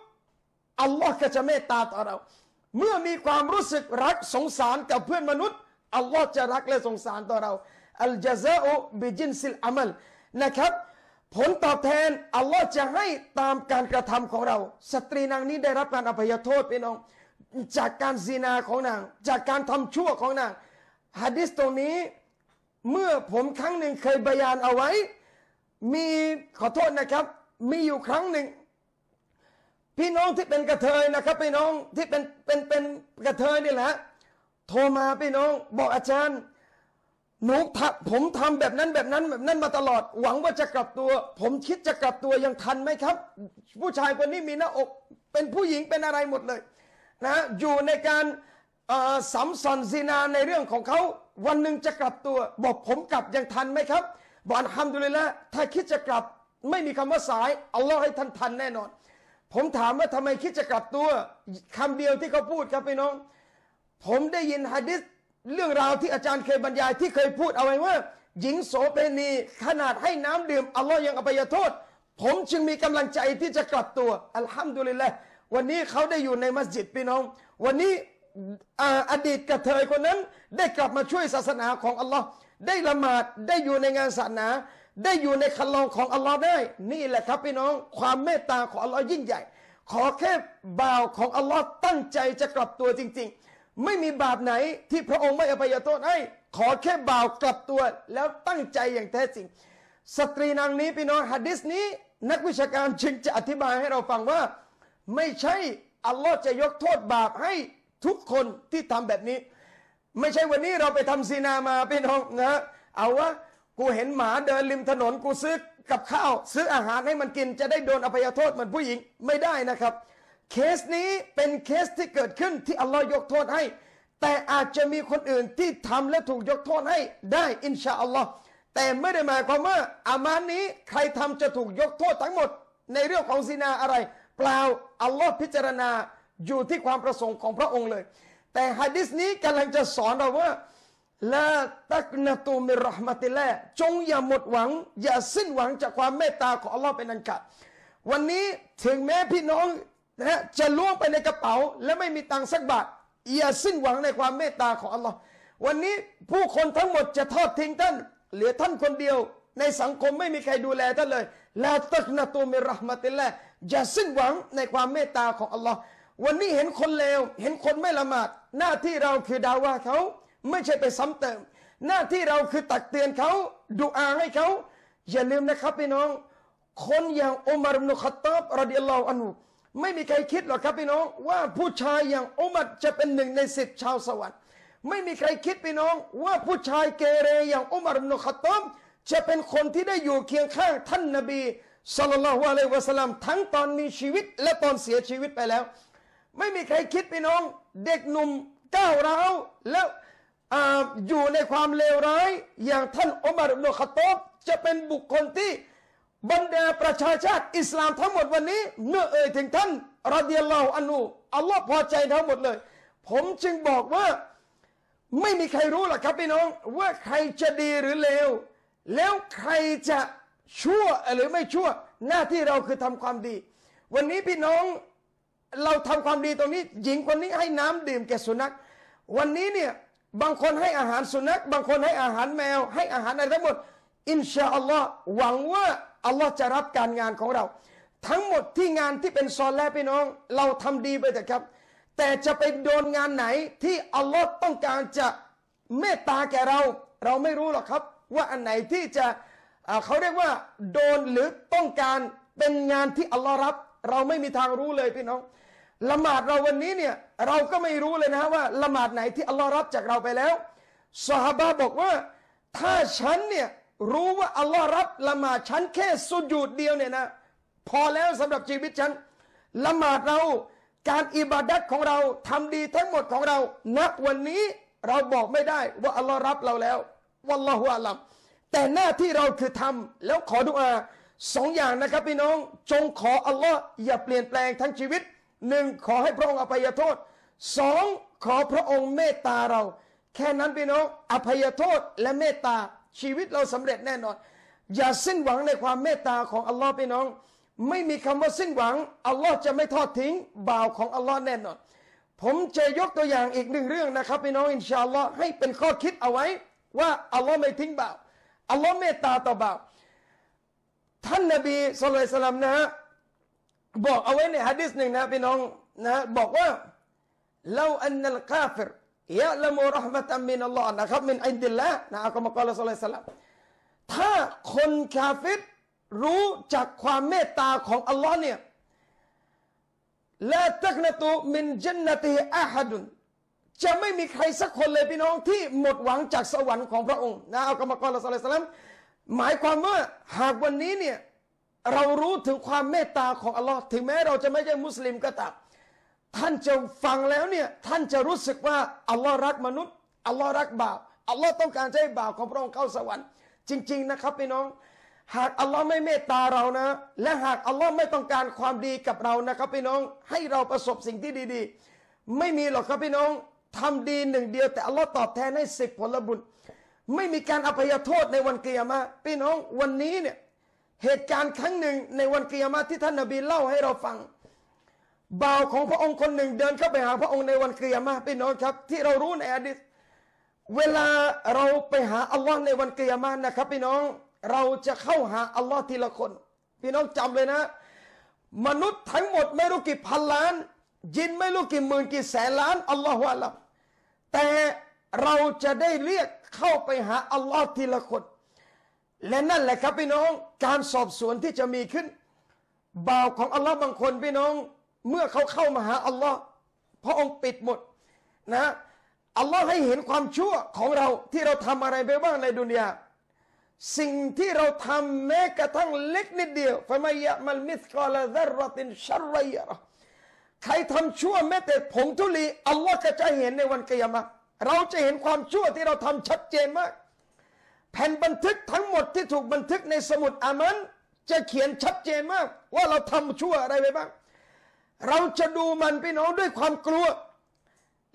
อัลลอฮฺก็จะเมตตาต่อเรา เมื่อมีความรู้สึกรักสงสารกับเพื่อนมนุษย์ อัลลอฮฺจะรักและสงสารต่อเราอัลจาซาอุบิจินซิลอามัลนะครับผลตอบแทนอัลลอฮ์จะให้ตามการกระทำของเรา สตรีนางนี้ได้รับการอภัยโทษพี่น้อง จากการซีนาของนางจากการทำชั่วของนางฮะดิษตรงนี้เมื่อผมครั้งหนึ่งเคยบยานเอาไว้ มีขอโทษนะครับ มีอยู่ครั้งหนึ่ง พี่น้องที่เป็นกระเทยนะครับ พี่น้องที่เป็นเป็นเป็นกระเทยนี่แหละโทรมาพี่น้องบอกอาจารย์หนูทำผมทำแบบนั้นแบบนั้นแบบนั้นมาตลอด หวังว่าจะกลับตัว ผมคิดจะกลับตัวยังทันไหมครับ ผู้ชายคนนี้มีหน้าอกเป็นผู้หญิงเป็นอะไรหมดเลยนะอยู่ในการสัมสอนซีนาในเรื่องของเขาวันหนึ่งจะกลับตัว บอกผมกลับยังทันไหมครับบอนฮัมดเลยละถ้าคิดจะกลับไม่มีคำว่าสายอัลลอฮ์ให้ท่านทันแน่นอน ผมถามว่าทำไมคิดจะกลับตัวคำเดียวที่เขาพูดครับพี่น้อง ผมได้ยินฮะดิษเรื่องราวที่อาจารย์เคยบรรยายที่เคยพูดเอาไว้ว่า หญิงโสเปนีขนาดให้น้ำดื่มอัลลอฮ์ยังอภัยโทษ ผมจึงมีกำลังใจที่จะกลับตัวอัลฮัมดุลิลละวันนี้เขาได้อยู่ในมัสยิดพี่น้อง วันนี้อดีตกระเทยคนนั้นได้กลับมาช่วยศาสนาของอัลลอฮ์ได้ละหมาดได้อยู่ในงานศาสนา ได้อยู่ในคันลองของอัลลอฮ์ได้นี่แหละครับ พี่น้องความเมตตาของอัลลอฮ์ยิ่งใหญ่ ขอแค่บ่าวของอัลลอฮ์ตั้งใจจะกลับตัวจริง ๆไม่มีบาปไหนที่พระองค์ไม่อภัยโทษให้ ขอแค่บ่าวกลับตัวแล้วตั้งใจอย่างแท้จริงสตรีนางนี้พี่น้องฮะดิษนี้ นักวิชาการจึงจะอธิบายให้เราฟังว่า ไม่ใช่อัลลอฮ์จะยกโทษบาปให้ทุกคนที่ทำแบบนี้ ไม่ใช่วันนี้เราไปทำซีนามาพี่น้องนะเอาวะกูเห็นหมาเดินริมถนนกูซื้อกับข้าว ซื้ออาหารให้มันกินจะได้โดนอภัยโทษเหมือนผู้หญิงไม่ได้นะครับเคสนี้เป็นเคสที่เกิดขึ้นที่อัลลอฮ์ยกโทษให้ แต่อาจจะมีคนอื่นที่ทำและถูกยกโทษให้ได้อินชาอัลลอฮ์แต่ไม่ได้หมายความว่าอามานนี้ใครทำจะถูกยกโทษทั้งหมดในเรื่องของซินาอะไร เปล่าอัลลอฮ์พิจารณาอยู่ที่ความประสงค์ของพระองค์เลย แต่ฮะดิษนี้กำลังจะสอนเราว่าละตักนตูมิรหมติแลจงอย่าหมดหวัง อย่าสิ้นหวังจากความเมตตาของอัลลอฮ์เป็นอันขาดวันนี้ถึงแม้พี่น้องนะฮะจะล้วงไปในกระเป๋าและไม่มีตังสักบาทอย่าสิ้นหวังในความเมตตาของอัลลอฮ์วันนี้ผู้คนทั้งหมดจะทอดทิ้งท่านเหลือท่านคนเดียว ในสังคมไม่มีใครดูแลท่านเลยลาตักนาตูมิรหมติลลอย่าสิ้นหวังในความเมตตาของอัลลอฮ์วันนี้เห็นคนเลวเห็นคนไม่ละหมาด หน้าที่เราคือดาว่าเขาไม่ใช่ไปซ้ำเติมหน้าที่เราคือตักเตือนเขาดูอาให้เขาอย่าลืมนะครับพี่น้อง คนอย่างอุมารุนุขตอบรดิยัลลอฮุอันุไม่มีใครคิดหรอกครับพี่น้อง ว่าผู้ชายอย่างอุมัดจะเป็นหนึ่งในสิบชาวสวรรค์ไม่มีใครคิดพี่น้องว่าผู้ชายเกเรอย่างอุมัรนุขตอมจะเป็นคนที่ได้อยู่เคียงข้างท่านนบีสุลต่านละฮ์อะลัยวะสลามทั้งตอนมีชีวิตและตอนเสียชีวิตไปแล้ว ไม่มีใครคิดพี่น้องเด็กหนุ่มก้าวร้าวแล้วอยู่ในความเลวร้ายอย่างท่านอุมัรนุขตอมจะเป็นบุคคลที่บรรดาประชาชาติอิสลามทั้งหมดวันนี้เมื่อเอ่ยถึงท่านรดีลาอุอันูอัลลอฮ์พอใจทั้งหมดเลย ผมจึงบอกว่าไม่มีใครรู้หรอกครับ พี่น้องว่าใครจะดีหรือเลวแล้วใครจะชั่วหรือไม่ชั่วหน้าที่เราคือทำความดี วันนี้พี่น้องเราทำความดีตรงนี้ หญิงคนนี้ให้น้ำดื่มแก่สุนัข วันนี้เนี่ยบางคนให้อาหารสุนัข บางคนให้อาหารแมว ให้อาหารอะไรทั้งหมด อินชาอัลลอฮ์หวังว่าอัลลอฮ์จะรับการงานของเรา ทั้งหมดที่งานที่เป็นซอนแลพี่น้อง เราทำดีไปแต่ครับ แต่จะไปโดนงานไหนที่อัลลอฮ์ต้องการจะเมตตาแก่เรา เราไม่รู้หรอกครับ ว่าอันไหนที่จะเขาเรียกว่าโดนหรือต้องการเป็นงานที่อัลลอฮ์รับเราไม่มีทางรู้เลยพี่น้องละหมาดเราวันนี้เนี่ยเราก็ไม่รู้เลยนะว่าละหมาดไหนที่อัลลอฮ์รับจากเราไปแล้วสหบาบอกว่าถ้าฉันเนี่ยรู้ว่าอัลลอฮ์รับละหมาดฉันแค่สุญูดเดียวเนี่ยนะ พอแล้วสำหรับชีวิตฉันละหมาดเราการอิบาดัตของเราทำดีทั้งหมดของเรานักวันนี้เราบอกไม่ได้ว่าอัลลอฮ์รับเราแล้ว วัลลอฮุอาลัมแต่หน้าที่เราคือทำแล้วขอดุอา สองอย่างนะครับพี่น้องจงขออัลลอฮ์อย่าเปลี่ยนแปลงทั้งชีวิตหนึ่งขอให้พระองค์อภัยโทษ สอง ขอพระองค์เมตตาเรา แค่นั้นพี่น้องอภัยโทษและเมตตาชีวิตเราสำเร็จแน่นอน อย่าสิ้นหวังในความเมตตาของอัลลอฮ์พี่น้อง ไม่มีคำว่าสิ้นหวังอัลลอฮ์จะไม่ทอดทิ้งบ่าวของอัลลอฮ์แน่นอน ผมจะยกตัวอย่างอีกหนึ่งเรื่องนะครับพี่น้องอินชาอัลลอฮ์ให้เป็นข้อคิดเอาไว้ว่าอัลลอฮ์ไม่ทิ้งบ่าวอัลลอฮ์เมตตาต่อบ่าวท่านนบีสุลัยสลัมนะฮะบอกเอาไว้ในฮะดิษหนึ่งนะพี่น้องนะบอกว่าเลาอันนัลกาฟิรยะละโมรหมตัมมินอัลลอฮ์นะครับมินอินดิลละนะอัลกุมกอลสุลัยสลัมถ้าคนคาฟิรรู้จากความเมตตาของอัลลอฮ์เนี่ยละตักนตุมินจันนติอะฮัดุนจะไม่มีใครสักคนเลยพี่น้องที่หมดหวังจากสวรรค์ของพระองค์นะอัลกุมกอลสุลัยสลัมหมายความว่าหากวันนี้เนี่ยเรารู้ถึงความเมตตาของอัลลอฮ์ถึงแม้ เราจะไม่ใช่มุสลิมก็ตามท่านจะฟังแล้วเนี่ยท่านจะรู้สึกว่าอัลลอฮ์รักมนุษย์อัลลอฮ์รักบาปอัลลอฮ์ต้องการให้บาปของพระองค์เข้าสวรรค์จริง ๆ นะครับพี่น้อง หากอัลลอฮ์ไม่เมตตาเรานะ และหากอัลลอฮ์ไม่ต้องการความดีกับเรานะครับพี่น้องให้เราประสบสิ่งที่ดี ๆ ไม่มีหรอกครับพี่น้องทำดีหนึ่งเดียวแต่อัลลอฮ์ตอบแทนให้สิบผลบุญ ไม่มีการอภัยโทษในวันเกียรมาพี่น้องวันนี้เนี่ยเหตุการณ์ครั้งหนึ่งในวันเกียรมาที่ท่านนบีเล่าให้เราฟังบ่าวของพระองค์คนหนึ่งเดินเข้าไปหาพระองค์ในวันเกียรมาพี่น้องครับที่เรารู้ในอดีตเวลาเราไปหาอัลลอฮ์ในวันเกียรมานะครับ พี่น้องเราจะเข้าหาอัลลอฮ์ทีละคน พี่น้องจำเลยนะ มนุษย์ทั้งหมดไม่รู้กี่พันล้านยินไม่รู้กี่หมื่นกี่แสนล้านอัลลอฮ์วาลัาแต่เราจะได้เรียกเข้าไปหาอัลลอฮ์ทีละคนและนั่นแหละครับ พี่น้องการสอบสวนที่จะมีขึ้นบ่าวของอัลลอฮ์บางคนพี่น้องเมื่อเขาเข้ามาหาอัลลอฮ์พระองค์ปิดหมดนะอัลลอฮ์ให้เห็นความชั่วของเราที่เราทำอะไรไปบ้างในดุนยาสิ่งที่เราทำแม้กระทั่งเล็กนิดเดียวฟมายะมัลมิสกอลซรตินชัรรยะใครทำชั่วแม้แต่ผงทุลีอัลลอฮ์ก็จะเห็นในวันกิยามะ เราจะเห็นความชั่วที่เราทำชัดเจนมาก แผ่นบันทึกทั้งหมดที่ถูกบันทึกในสมุดอามัน จะเขียนชัดเจนมาก ว่าเราทำชั่วอะไรไปบ้างเราจะดูมันพี่น้องด้วยความกลัว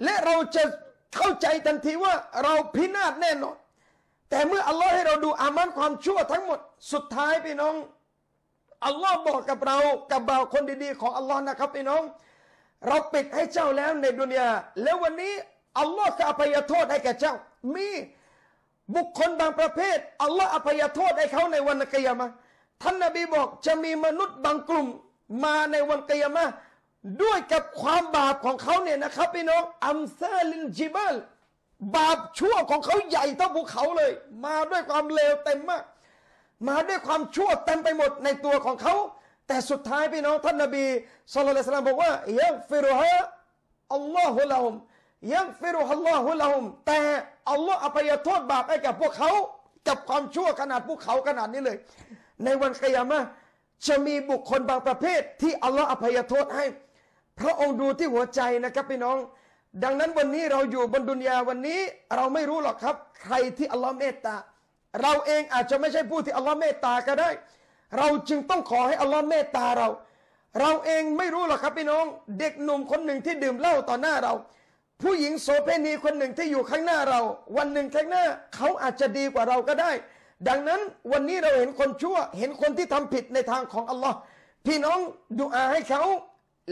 และเราจะเข้าใจทันทีว่าเราพินาศแน่นอน แต่เมื่ออัลลอฮ์ให้เราดูอามันความชั่วทั้งหมดสุดท้ายพี่น้องอัลลอฮ์บอกกับเรากับบ่าวคนดีๆของอัลลอฮ์นะครับ พี่น้อง เราปิดให้เจ้าแล้วในดุนยาแล้ววันนี้ อัลลอฮ์จะอภัยโทษให้แก่เจ้า มีบุคคลบางประเภท อัลลอฮ์อภัยโทษให้เขาในวันกิยามะท่านนบีบอกจะมีมนุษย์บางกลุ่มมาในวันกิยามะด้วยกับความบาปของเขาเนี่ยนะครับ พี่น้องอัมซาลินจิบัลบาปชั่วของเขาใหญ่เท่าภูเขาเลย มาด้วยความเลวเต็มมาก มาด้วยความชั่วเต็มไปหมดในตัวของเขาแต่สุดท้ายพี่น้องท่านนบีสุลต่านลมบอกว่ายักฟิรุฮะอัลลอฮุละฮุมยักฟิรุฮัลลอฮุละฮุมแต่อัลลอฮ์อภัยโทษบาปให้กับพวกเขากับความชั่วขนาดภูเขาขนาดนี้เลย ในวันกิยามะจะมีบุคคลบางประเภท ที่อัลลอฮ์อภัยโทษให้พระองค์ดูที่หัวใจนะครับพี่น้อง ดังนั้นวันนี้เราอยู่บนดุนยาวันนี้เราไม่รู้หรอกครับ ใครที่อัลลอฮ์เมตตาเราเองอาจจะไม่ใช่ผู้ที่อัลลอฮ์เมตตาก็ได้ เราจึงต้องขอให้อัลลอฮ์เมตตาเรา เราเองไม่รู้หรอกครับพี่น้อง เด็กหนุ่มคนหนึ่งที่ดื่มเหล้าต่อหน้าเรา ผู้หญิงโสเภณีคนหนึ่งที่อยู่ข้างหน้าเรา วันหนึ่งข้างหน้าเขาอาจจะดีกว่าเราก็ได้ ดังนั้นวันนี้เราเห็นคนชั่วเห็นคนที่ทำผิดในทางของอัลลอฮ์พี่น้องดูอาให้เขา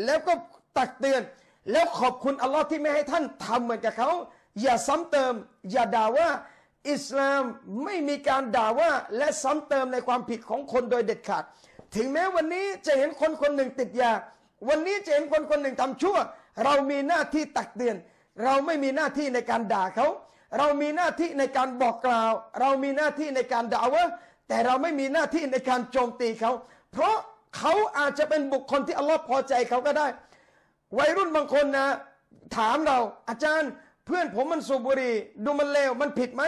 แล้วก็ตักเตือนแล้วขอบคุณอัลลอฮ์ที่ไม่ให้ท่านทำเหมือนกับเขาอย่าซ้ำเติมอย่าด่าว่าอิสลามไม่มีการด่าว่าและซ้ำเติมในความผิดของคนโดยเด็ดขาด ถึงแม้วันนี้จะเห็นคนคนหนึ่งติดยา วันนี้จะเห็นคนคนหนึ่งทำชั่ว เรามีหน้าที่ตักเตือน เราไม่มีหน้าที่ในการด่าเขา เรามีหน้าที่ในการบอกกล่าว เรามีหน้าที่ในการด่าว่าแต่เราไม่มีหน้าที่ในการโจมตีเขาเพราะเขาอาจจะเป็นบุคคลที่อัลลอฮ์พอใจเขาก็ได้ วัยรุ่นบางคนนะ ถามเรา อาจารย์เพื่อนผมมันสูบบุหรี่ ดูมันเลวมันผิดไหม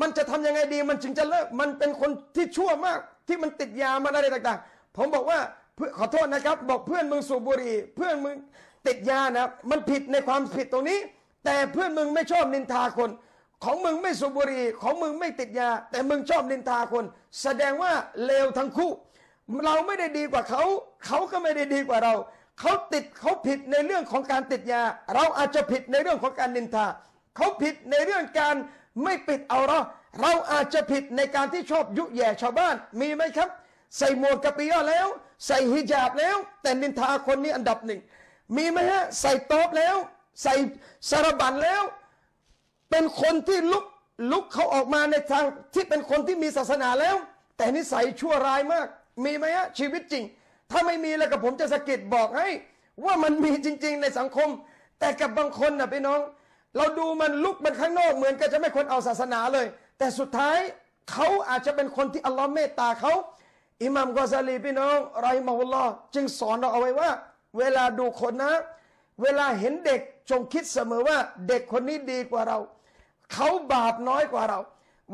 มันจะทํำยังไงดี มันจึงจะเลิก มันเป็นคนที่ชั่วมากที่มันติดยามันอะไรต่าง ๆ ผมบอกว่าขอโทษนะครับ บอกเพื่อนมึงสูบบุหรี่ เพื่อนมึงติดยานะมันผิดในความผิดตรงนี้ แต่เพื่อนมึงไม่ชอบนินทาคนของมึงไม่สูบบุหรี่ของมึงไม่ติดยา แต่มึงชอบนินทาคน แสดงว่าเลวทั้งคู่เราไม่ได้ดีกว่าเขา เขาก็ไม่ได้ดีกว่าเรา เขาติดเขาผิดในเรื่องของการติดยา เราอาจจะผิดในเรื่องของการนินทา เขาผิดในเรื่องการไม่ปิดเอาเราเราอาจจะผิดในการที่ชอบยุแย่ชาวบ้าน มีไหมครับ ใส่หมวกกะปิ้อแล้ว ใส่ฮิญาบแล้ว แต่นินทาคนนี้อันดับหนึ่ง มีไหมฮะ ใส่ต๊บแล้ว ใส่สารบันแล้ว เป็นคนที่ลุกลุกเขาออกมาในทางที่เป็นคนที่มีศาสนาแล้ว แต่นิสัยชั่วร้ายมากมีไหมฮะชีวิตจริง ถ้าไม่มีแล้วกับผมจะสะกิดบอกให้ ว่ามันมีจริงๆในสังคม แต่กับบางคนนะพี่น้อง เราดูมันลุกมันข้างนอกเหมือนกันจะไม่ควรเอาศาสนาเลย แต่สุดท้ายเขาอาจจะเป็นคนที่อัลลอฮ์เมตตาเขาอิหมัมกอซาลีพี่น้องไรมาฮุลลอจึงสอนเราเอาไว้ว่า เวลาดูคนนะ เวลาเห็นเด็กจงคิดเสมอว่าเด็กคนนี้ดีกว่าเราเขาบาปน้อยกว่าเรา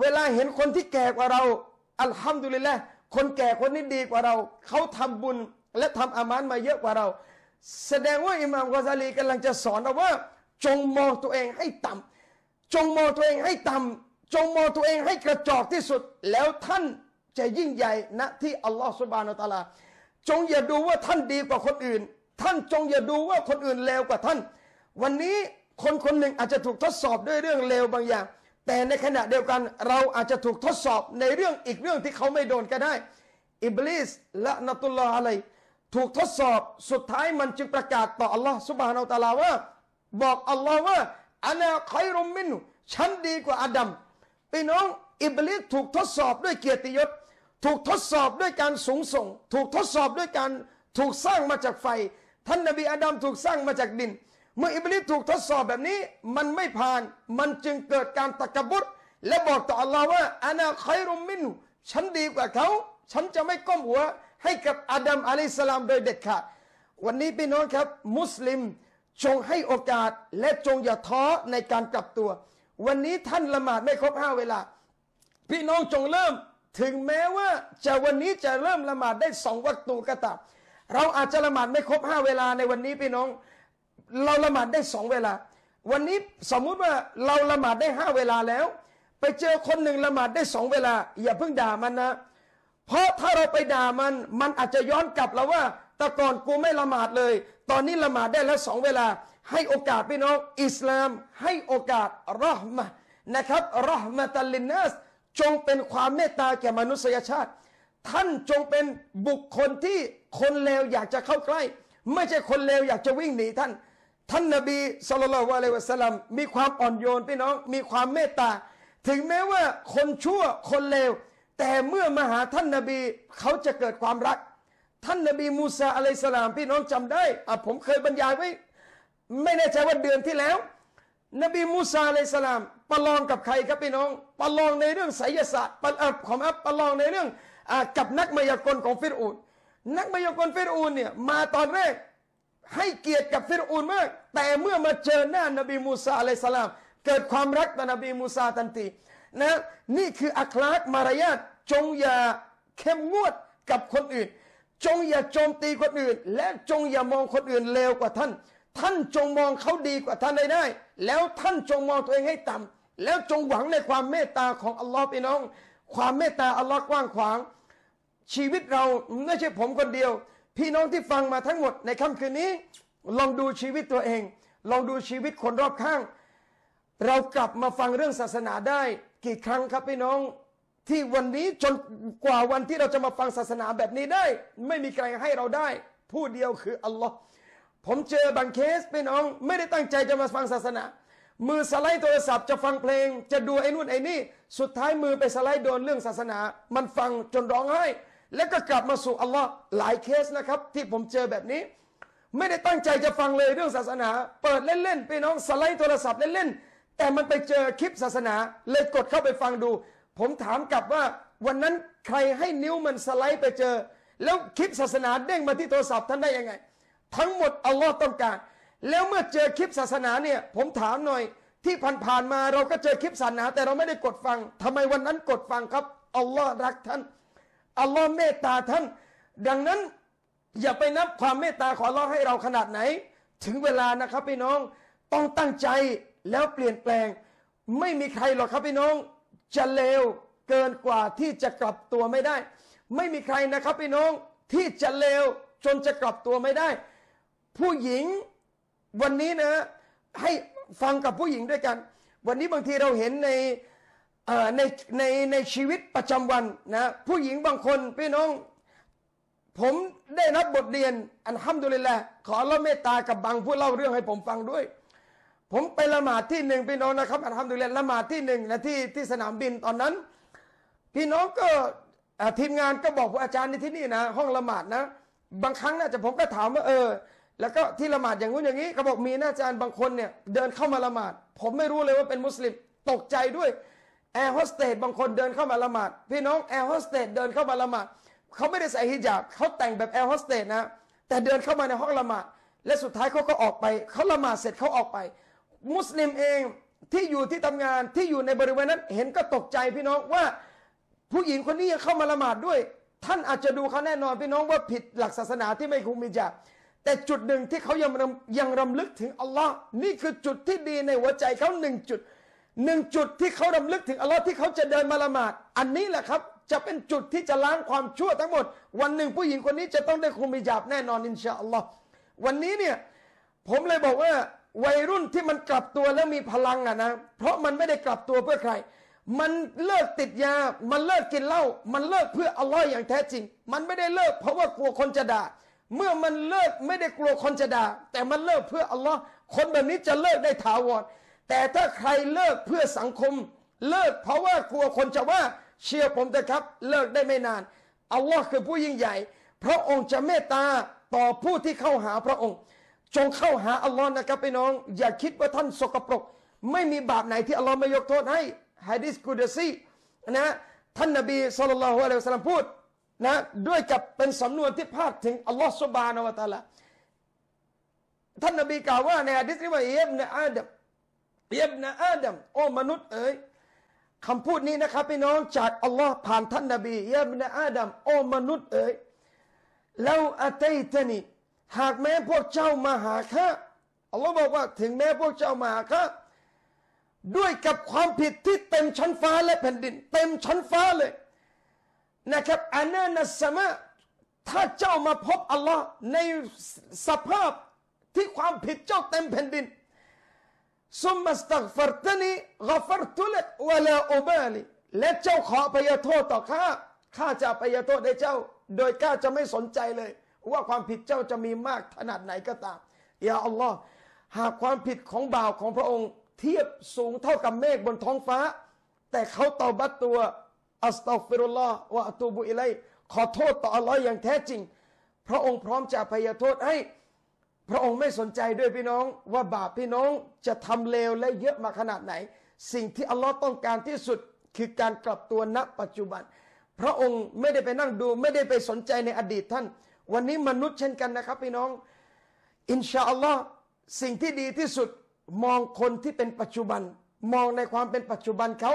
เวลาเห็นคนที่แก่กว่าเรา อัลฮัมดุลิลละคนแก่คนนี้ดีกว่าเรา เขาทำบุญและทำอามันมาเยอะกว่าเรา แสดงว่าอิหม่ามกอซาลีกำลังจะสอนเราว่า จงมองตัวเองให้ต่ำ จงมองตัวเองให้ต่ำ จงมองตัวเองให้กระจอกที่สุด แล้วท่านจะยิ่งใหญ่ณ ที่อัลลอฮฺสุบานอัลตาลา จงอย่าดูว่าท่านดีกว่าคนอื่น ท่านจงอย่าดูว่าคนอื่นเลวกว่าท่าน วันนี้คนคนหนึ่งอาจจะถูกทดสอบด้วยเรื่องเลวบางอย่างแต่ในขณะเดียวกันเราอาจจะถูกทดสอบในเรื่องอีกเรื่องที่เขาไม่โดนก็ได้อิบลิสและนัตุลลอฮ์อะไรถูกทดสอบสุดท้ายมันจึงประกาศต่ออัลลอฮ์สุบฮานาอตะลาว่าบอกอัลลอฮ์ว่าอันนใครรุมมินฉันดีกว่าอาดัมพี่น้องอิบลิสถูกทดสอบด้วยเกียรติยศ ถูกทดสอบด้วยการสูงส่ง ถูกทดสอบด้วยการถูกสร้างมาจากไฟ ท่านนบีอาดัมถูกสร้างมาจากดินเมื่ออิบลิสถูกทดสอบแบบนี้มันไม่ผ่านมันจึงเกิดการตะกบุตและบอกต่ออัลลอฮ์ว่าอานาไครุมมินฉันดีกว่าเขา ฉันจะไม่ก้มหัวให้กับอาดัมอะลัยสลามโดยเด็ดขาดวันนี้พี่น้องครับ มุสลิมจงให้โอกาสและจงอย่าท้อในการกลับตัว วันนี้ท่านละหมาดไม่ครบห้าเวลา พี่น้องจงเริ่มถึงแม้ว่าจะวันนี้จะเริ่มละหมาดได้สองวัตตูก็ตามเราอาจจะละหมาดไม่ครบห้าเวลาในวันนี้พี่น้องเราละหมาดได้สองเวลา วันนี้สมมุติว่าเราละหมาดได้ห้าเวลาแล้ว ไปเจอคนหนึ่งละหมาดได้สองเวลา อย่าเพิ่งด่ามันนะ เพราะถ้าเราไปด่ามันมันอาจจะย้อนกลับเราว่าแต่ก่อนกูไม่ละหมาดเลย ตอนนี้ละหมาดได้แล้วสองเวลาให้โอกาสพี่น้อง อิสลามให้โอกาสรอฮมะนะครับรอฮมะตัลลินนัสจงเป็นความเมตตาแก่มนุษยชาติ ท่านจงเป็นบุคคลที่คนเลวอยากจะเข้าใกล้ ไม่ใช่คนเลวอยากจะวิ่งหนีท่านท่านนบีสุลต่านอะลวะสลัมมีความอ่อนโยนพี่น้องมีความเมตตา ถึงแม้ว่าคนชั่วคนเลวแต่เมื่อมาหาท่านนบีเขาจะเกิดความรัก ท่านนบีมูซาอะลัยสลามพี่น้องจำได้ อ่ะผมเคยบรรยายไว้ ไม่แน่ใจว่าเดือนที่แล้ว นบีมูซาอะลัยสลามประลองกับใครครับพี่น้องประลองในเรื่องไสยศาสตร์ประอับของอับประลองในเรื่องอกับนักมายากลของฟิรูนนักมายากลฟิรูนเนี่ยมาตอนแรกให้เกียรติกับฟิรูนมากแต่เมื่อมาเจอหน้านบีมูซาอะลัยสลาม เกิดความรักต่อนบีมูซาทันทีนะนี่คืออัคลากมารยาทจงอย่าเข้มงวดกับคนอื่น จงอย่าโจมตีคนอื่น และจงอย่ามองคนอื่นเลวกว่าท่าน ท่านจงมองเขาดีกว่าท่านได้ได้ แล้วท่านจงมองตัวเองให้ต่ำแล้วจงหวังในความเมตตาของอัลลอฮ์พี่น้อง ความเมตตาอัลลอฮ์กว้างขวางชีวิตเราไม่ใช่ผมคนเดียว พี่น้องที่ฟังมาทั้งหมดในค่ำคืนนี้ลองดูชีวิตตัวเอง ลองดูชีวิตคนรอบข้าง เรากลับมาฟังเรื่องศาสนาได้กี่ครั้งครับพี่น้องที่วันนี้จนกว่าวันที่เราจะมาฟังศาสนาแบบนี้ได้ ไม่มีใครให้เราได้ผู้เดียวคืออัลลอฮ์ผมเจอบางเคสพี่น้องไม่ได้ตั้งใจจะมาฟังศาสนา มือสไลด์โทรศัพท์จะฟังเพลง จะดูไอ้นู่นไอ้นี่สุดท้ายมือไปสไลด์โดนเรื่องศาสนา มันฟังจนร้องไห้แล้วก็กลับมาสู่อัลลอฮ์หลายเคสนะครับ ที่ผมเจอแบบนี้ไม่ได้ตั้งใจจะฟังเลยเรื่องศาสนา เปิดเล่นๆพี่น้องสไลด์โทรศัพท์เล่นๆแต่มันไปเจอคลิปศาสนา เลยกดเข้าไปฟังดู ผมถามกลับว่าวันนั้นใครให้นิ้วมันสไลด์ไปเจอ แล้วคลิปศาสนาเด้งมาที่โทรศัพท์ท่านได้ยังไง ทั้งหมด อัลลอฮ์ต้องการ แล้วเมื่อเจอคลิปศาสนาเนี่ยผมถามหน่อย ที่ผ่านๆมาเราก็เจอคลิปศาสนาแต่เราไม่ได้กดฟัง ทำไมวันนั้นกดฟังครับ อัลลอฮ์รักท่านอัลลอฮ์เมตตาท่าน ดังนั้นอย่าไปนับความเมตตา ขอร้องให้เราขนาดไหน ถึงเวลานะครับพี่น้องต้องตั้งใจแล้วเปลี่ยนแปลง ไม่มีใครหรอกครับพี่น้องจะเลวเกินกว่าที่จะกลับตัวไม่ได้ ไม่มีใครนะครับพี่น้องที่จะเลวจนจะกลับตัวไม่ได้ ผู้หญิงวันนี้นะให้ฟังกับผู้หญิงด้วยกัน วันนี้บางทีเราเห็นในในในในชีวิตประจำวันนะผู้หญิงบางคนพี่น้องผมได้รับบทเรียนอันห้ามดเลยแหละขอละเมตตากับบางผู้เล่าเรื่องให้ผมฟังด้วย ผมไปละหมาดที่หนึ่งพี่น้องนะครับ อันห้ามดูเลยละหมาดที่หนึ่งนะที่ที่สนามบินตอนนั้น พี่น้องก็ทีมงานก็บอกผู้อาจารย์ในที่นี่นะห้องละหมาดนะบางครั้งนะจะผมก็ถามว่าเออ แล้วก็ที่ละหมาดอย่างงู้นอย่างนี้ก็บอกมีนะอาจารย์บางคนเนี่ยเดินเข้ามาละหมาด ผมไม่รู้เลยว่าเป็นมุสลิมตกใจด้วย แอร์โฮสเตสบางคนเดินเข้ามาละหมาด พี่น้องแอร์โฮสเตสเดินเข้ามาละหมาดเขาไม่ได้ใส่ฮิญาบเขาแต่งแบบแอร์โฮสเตสนะ แต่เดินเข้ามาในห้องละหมาด และสุดท้ายเขาก็ออกไปเขาละหมาดเสร็จเขาออกไป มุสลิมเองที่อยู่ที่ทำงานที่อยู่ในบริเวณนั้นเห็นก็ตกใจพี่น้อง ว่า ผู้หญิงคนนี้ยังเข้ามาละหมาดด้วย ท่านอาจจะดูเขาแน่นอนพี่น้องว่าผิดหลักศาสนาที่ไม่คุมมิจาแต่จุดหนึ่งที่เขายังยังรำลึกถึงอัลลอฮ์นี่คือจุดที่ดีในหัวใจเขาหนึ่งจุดหนึ่งจุดที่เขารำลึกถึงอัลลอฮ์ที่เขาจะเดินมาละหมาด อันนี้แหละครับจะเป็นจุดที่จะล้างความชั่วทั้งหมดวันหนึ่งผู้หญิงคนนี้จะต้องได้คุมบิจาบแน่นอนอินชาอัลลอฮ์วันนี้เนี่ยผมเลยบอกว่าวัยรุ่นที่มันกลับตัวแล้วมีพลังอะนะ เพราะมันไม่ได้กลับตัวเพื่อใคร มันเลิกติดยา มันเลิกกินเหล้ามันเลิกเพื่ออัลลอฮ์อย่างแท้จริง มันไม่ได้เลิกเพราะว่ากลัวคนจะด่าเมื่อมันเลิกไม่ได้กลัวคนจะด่าแต่มันเลิกเพื่ออัลลอฮ์คนแบบนี้จะเลิกได้ถาวรแต่ถ้าใครเลิกเพื่อสังคม เลิกเพราะว่ากลัวคนจะว่าเชื่อผมเถอะครับเลิกได้ไม่นานอัลลอฮ์คือผู้ยิ่งใหญ่พระองค์จะเมตตาต่อผู้ที่เข้าหาพระองค์ จงเข้าหาอัลลอฮ์นะครับพี่น้อง อย่าคิดว่าท่านสกปรก ไม่มีบาปไหนที่อัลลอฮ์ไม่ยกโทษให้ฮะดิษกูดซีนะท่านนบีสุลต่านละฮ์อะลัยสลมพูดนะด้วยกับเป็นสำนวนที่พาดถึงอัลลอฮ์สุบานอวตาละท่านนบีกล่าวว่าในฮะดิษนี้ว่าเยบนะอาดัมเยบนะอาดัมโอ้มนุษย์เอ๋ยคำพูดนี้นะครับพี่น้องจากอัลลอฮ์ผ่านท่านนบียาบนอาดัมโอมนุษย์เอ๋ยแล้วอัตตนีหากแม้พวกเจ้ามาหาข้าอัลลอฮ์บอกว่าถึงแม้พวกเจ้ามาหาข้าด้วยกับความผิดที่เต็มชั้นฟ้าและแผ่นดิน เต็มชั้นฟ้าเลย นะครับอันนั้นสมะถ้าเจ้ามาพบอัลลอฮ์ในสภาพที่ความผิดเจ้าเต็มแผ่นดินซุมมัสตักฟัรตนีกฟัรตุลวะลาอุบาลีและเจ้าขอพยโทษต่อข้า ข้าจะพยโทษได้เจ้า โดยข้าจะไม่สนใจเลย ว่าความผิดเจ้าจะมีมากขนาดไหนก็ตามอยาอัลลอฮ์หากความผิดของบ่าวของพระองค์ เทียบสูงเท่ากับเมฆบนท้องฟ้า แต่เขาเตาบัตตัวอัสตัฟิรุลลอฮ์วะตูบุอิไลขอโทษต่ออัลลอฮ์อย่างแท้จริงพระองค์พร้อมจะพยโทษให้พระองค์ไม่สนใจด้วยพี่น้องว่าบาปพี่น้องจะทำเลวและเยอะมาขนาดไหน สิ่งที่อัลลอฮ์ต้องการที่สุดคือการกลับตัวณปัจจุบัน พระองค์ไม่ได้ไปนั่งดูไม่ได้ไปสนใจในอดีตท่าน วันนี้มนุษย์เช่นกันนะครับพี่น้อง อินชาอัลลอฮ์สิ่งที่ดีที่สุดมองคนที่เป็นปัจจุบัน มองในความเป็นปัจจุบันเขา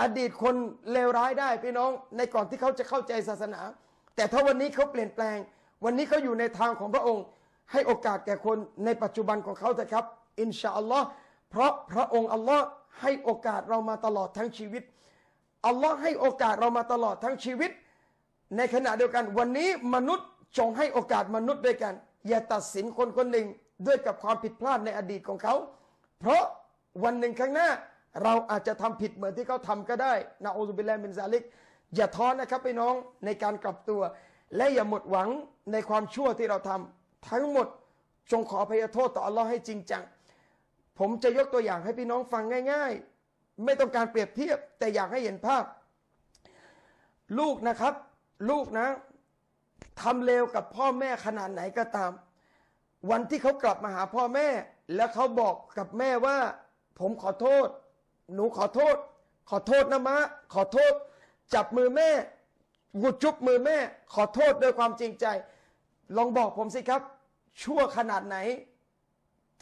อดีตคนเลวร้ายได้พี่น้องในก่อนที่เขาจะเข้าใจศาสนา แต่ถ้าวันนี้เขาเปลี่ยนแปลง วันนี้เขาอยู่ในทางของพระองค์ให้โอกาสแก่คนในปัจจุบันของเขาเถอะครับอินชาอัลลอฮ์เพราะพระองค์อัลลอฮ์ให้โอกาสเรามาตลอดทั้งชีวิต อัลลอฮ์ให้โอกาสเรามาตลอดทั้งชีวิต ในขณะเดียวกัน วันนี้มนุษย์จงให้โอกาสมนุษย์ด้วยกัน อย่าตัดสินคนคนหนึ่งด้วยกับความผิดพลาดในอดีตของเขา เพราะวันหนึ่งข้างหน้าเราอาจจะทำผิดเหมือนที่เขาทำก็ได้นะอูซุบิลลมินซาลิกอย่าท้อนะครับพี่น้องในการกลับตัว และอย่าหมดหวังในความชั่วที่เราทำทั้งหมดจงขออภัยโทษต่ออัลลอฮ์ให้จริงจังผมจะยกตัวอย่างให้พี่น้องฟังง่ายๆ ไม่ต้องการเปรียบเทียบแต่อยากให้เห็นภาพ ลูกนะครับ ลูกนะทำเลวกับพ่อแม่ขนาดไหนก็ตาม วันที่เขากลับมาหาพ่อแม่ แล้วเขาบอกกับแม่ว่า ผมขอโทษ หนูขอโทษ ขอโทษนะมะขอโทษ จับมือแม่กุจุบมือแม่ ขอโทษด้วยความจริงใจลองบอกผมสิครับ ชั่วขนาดไหน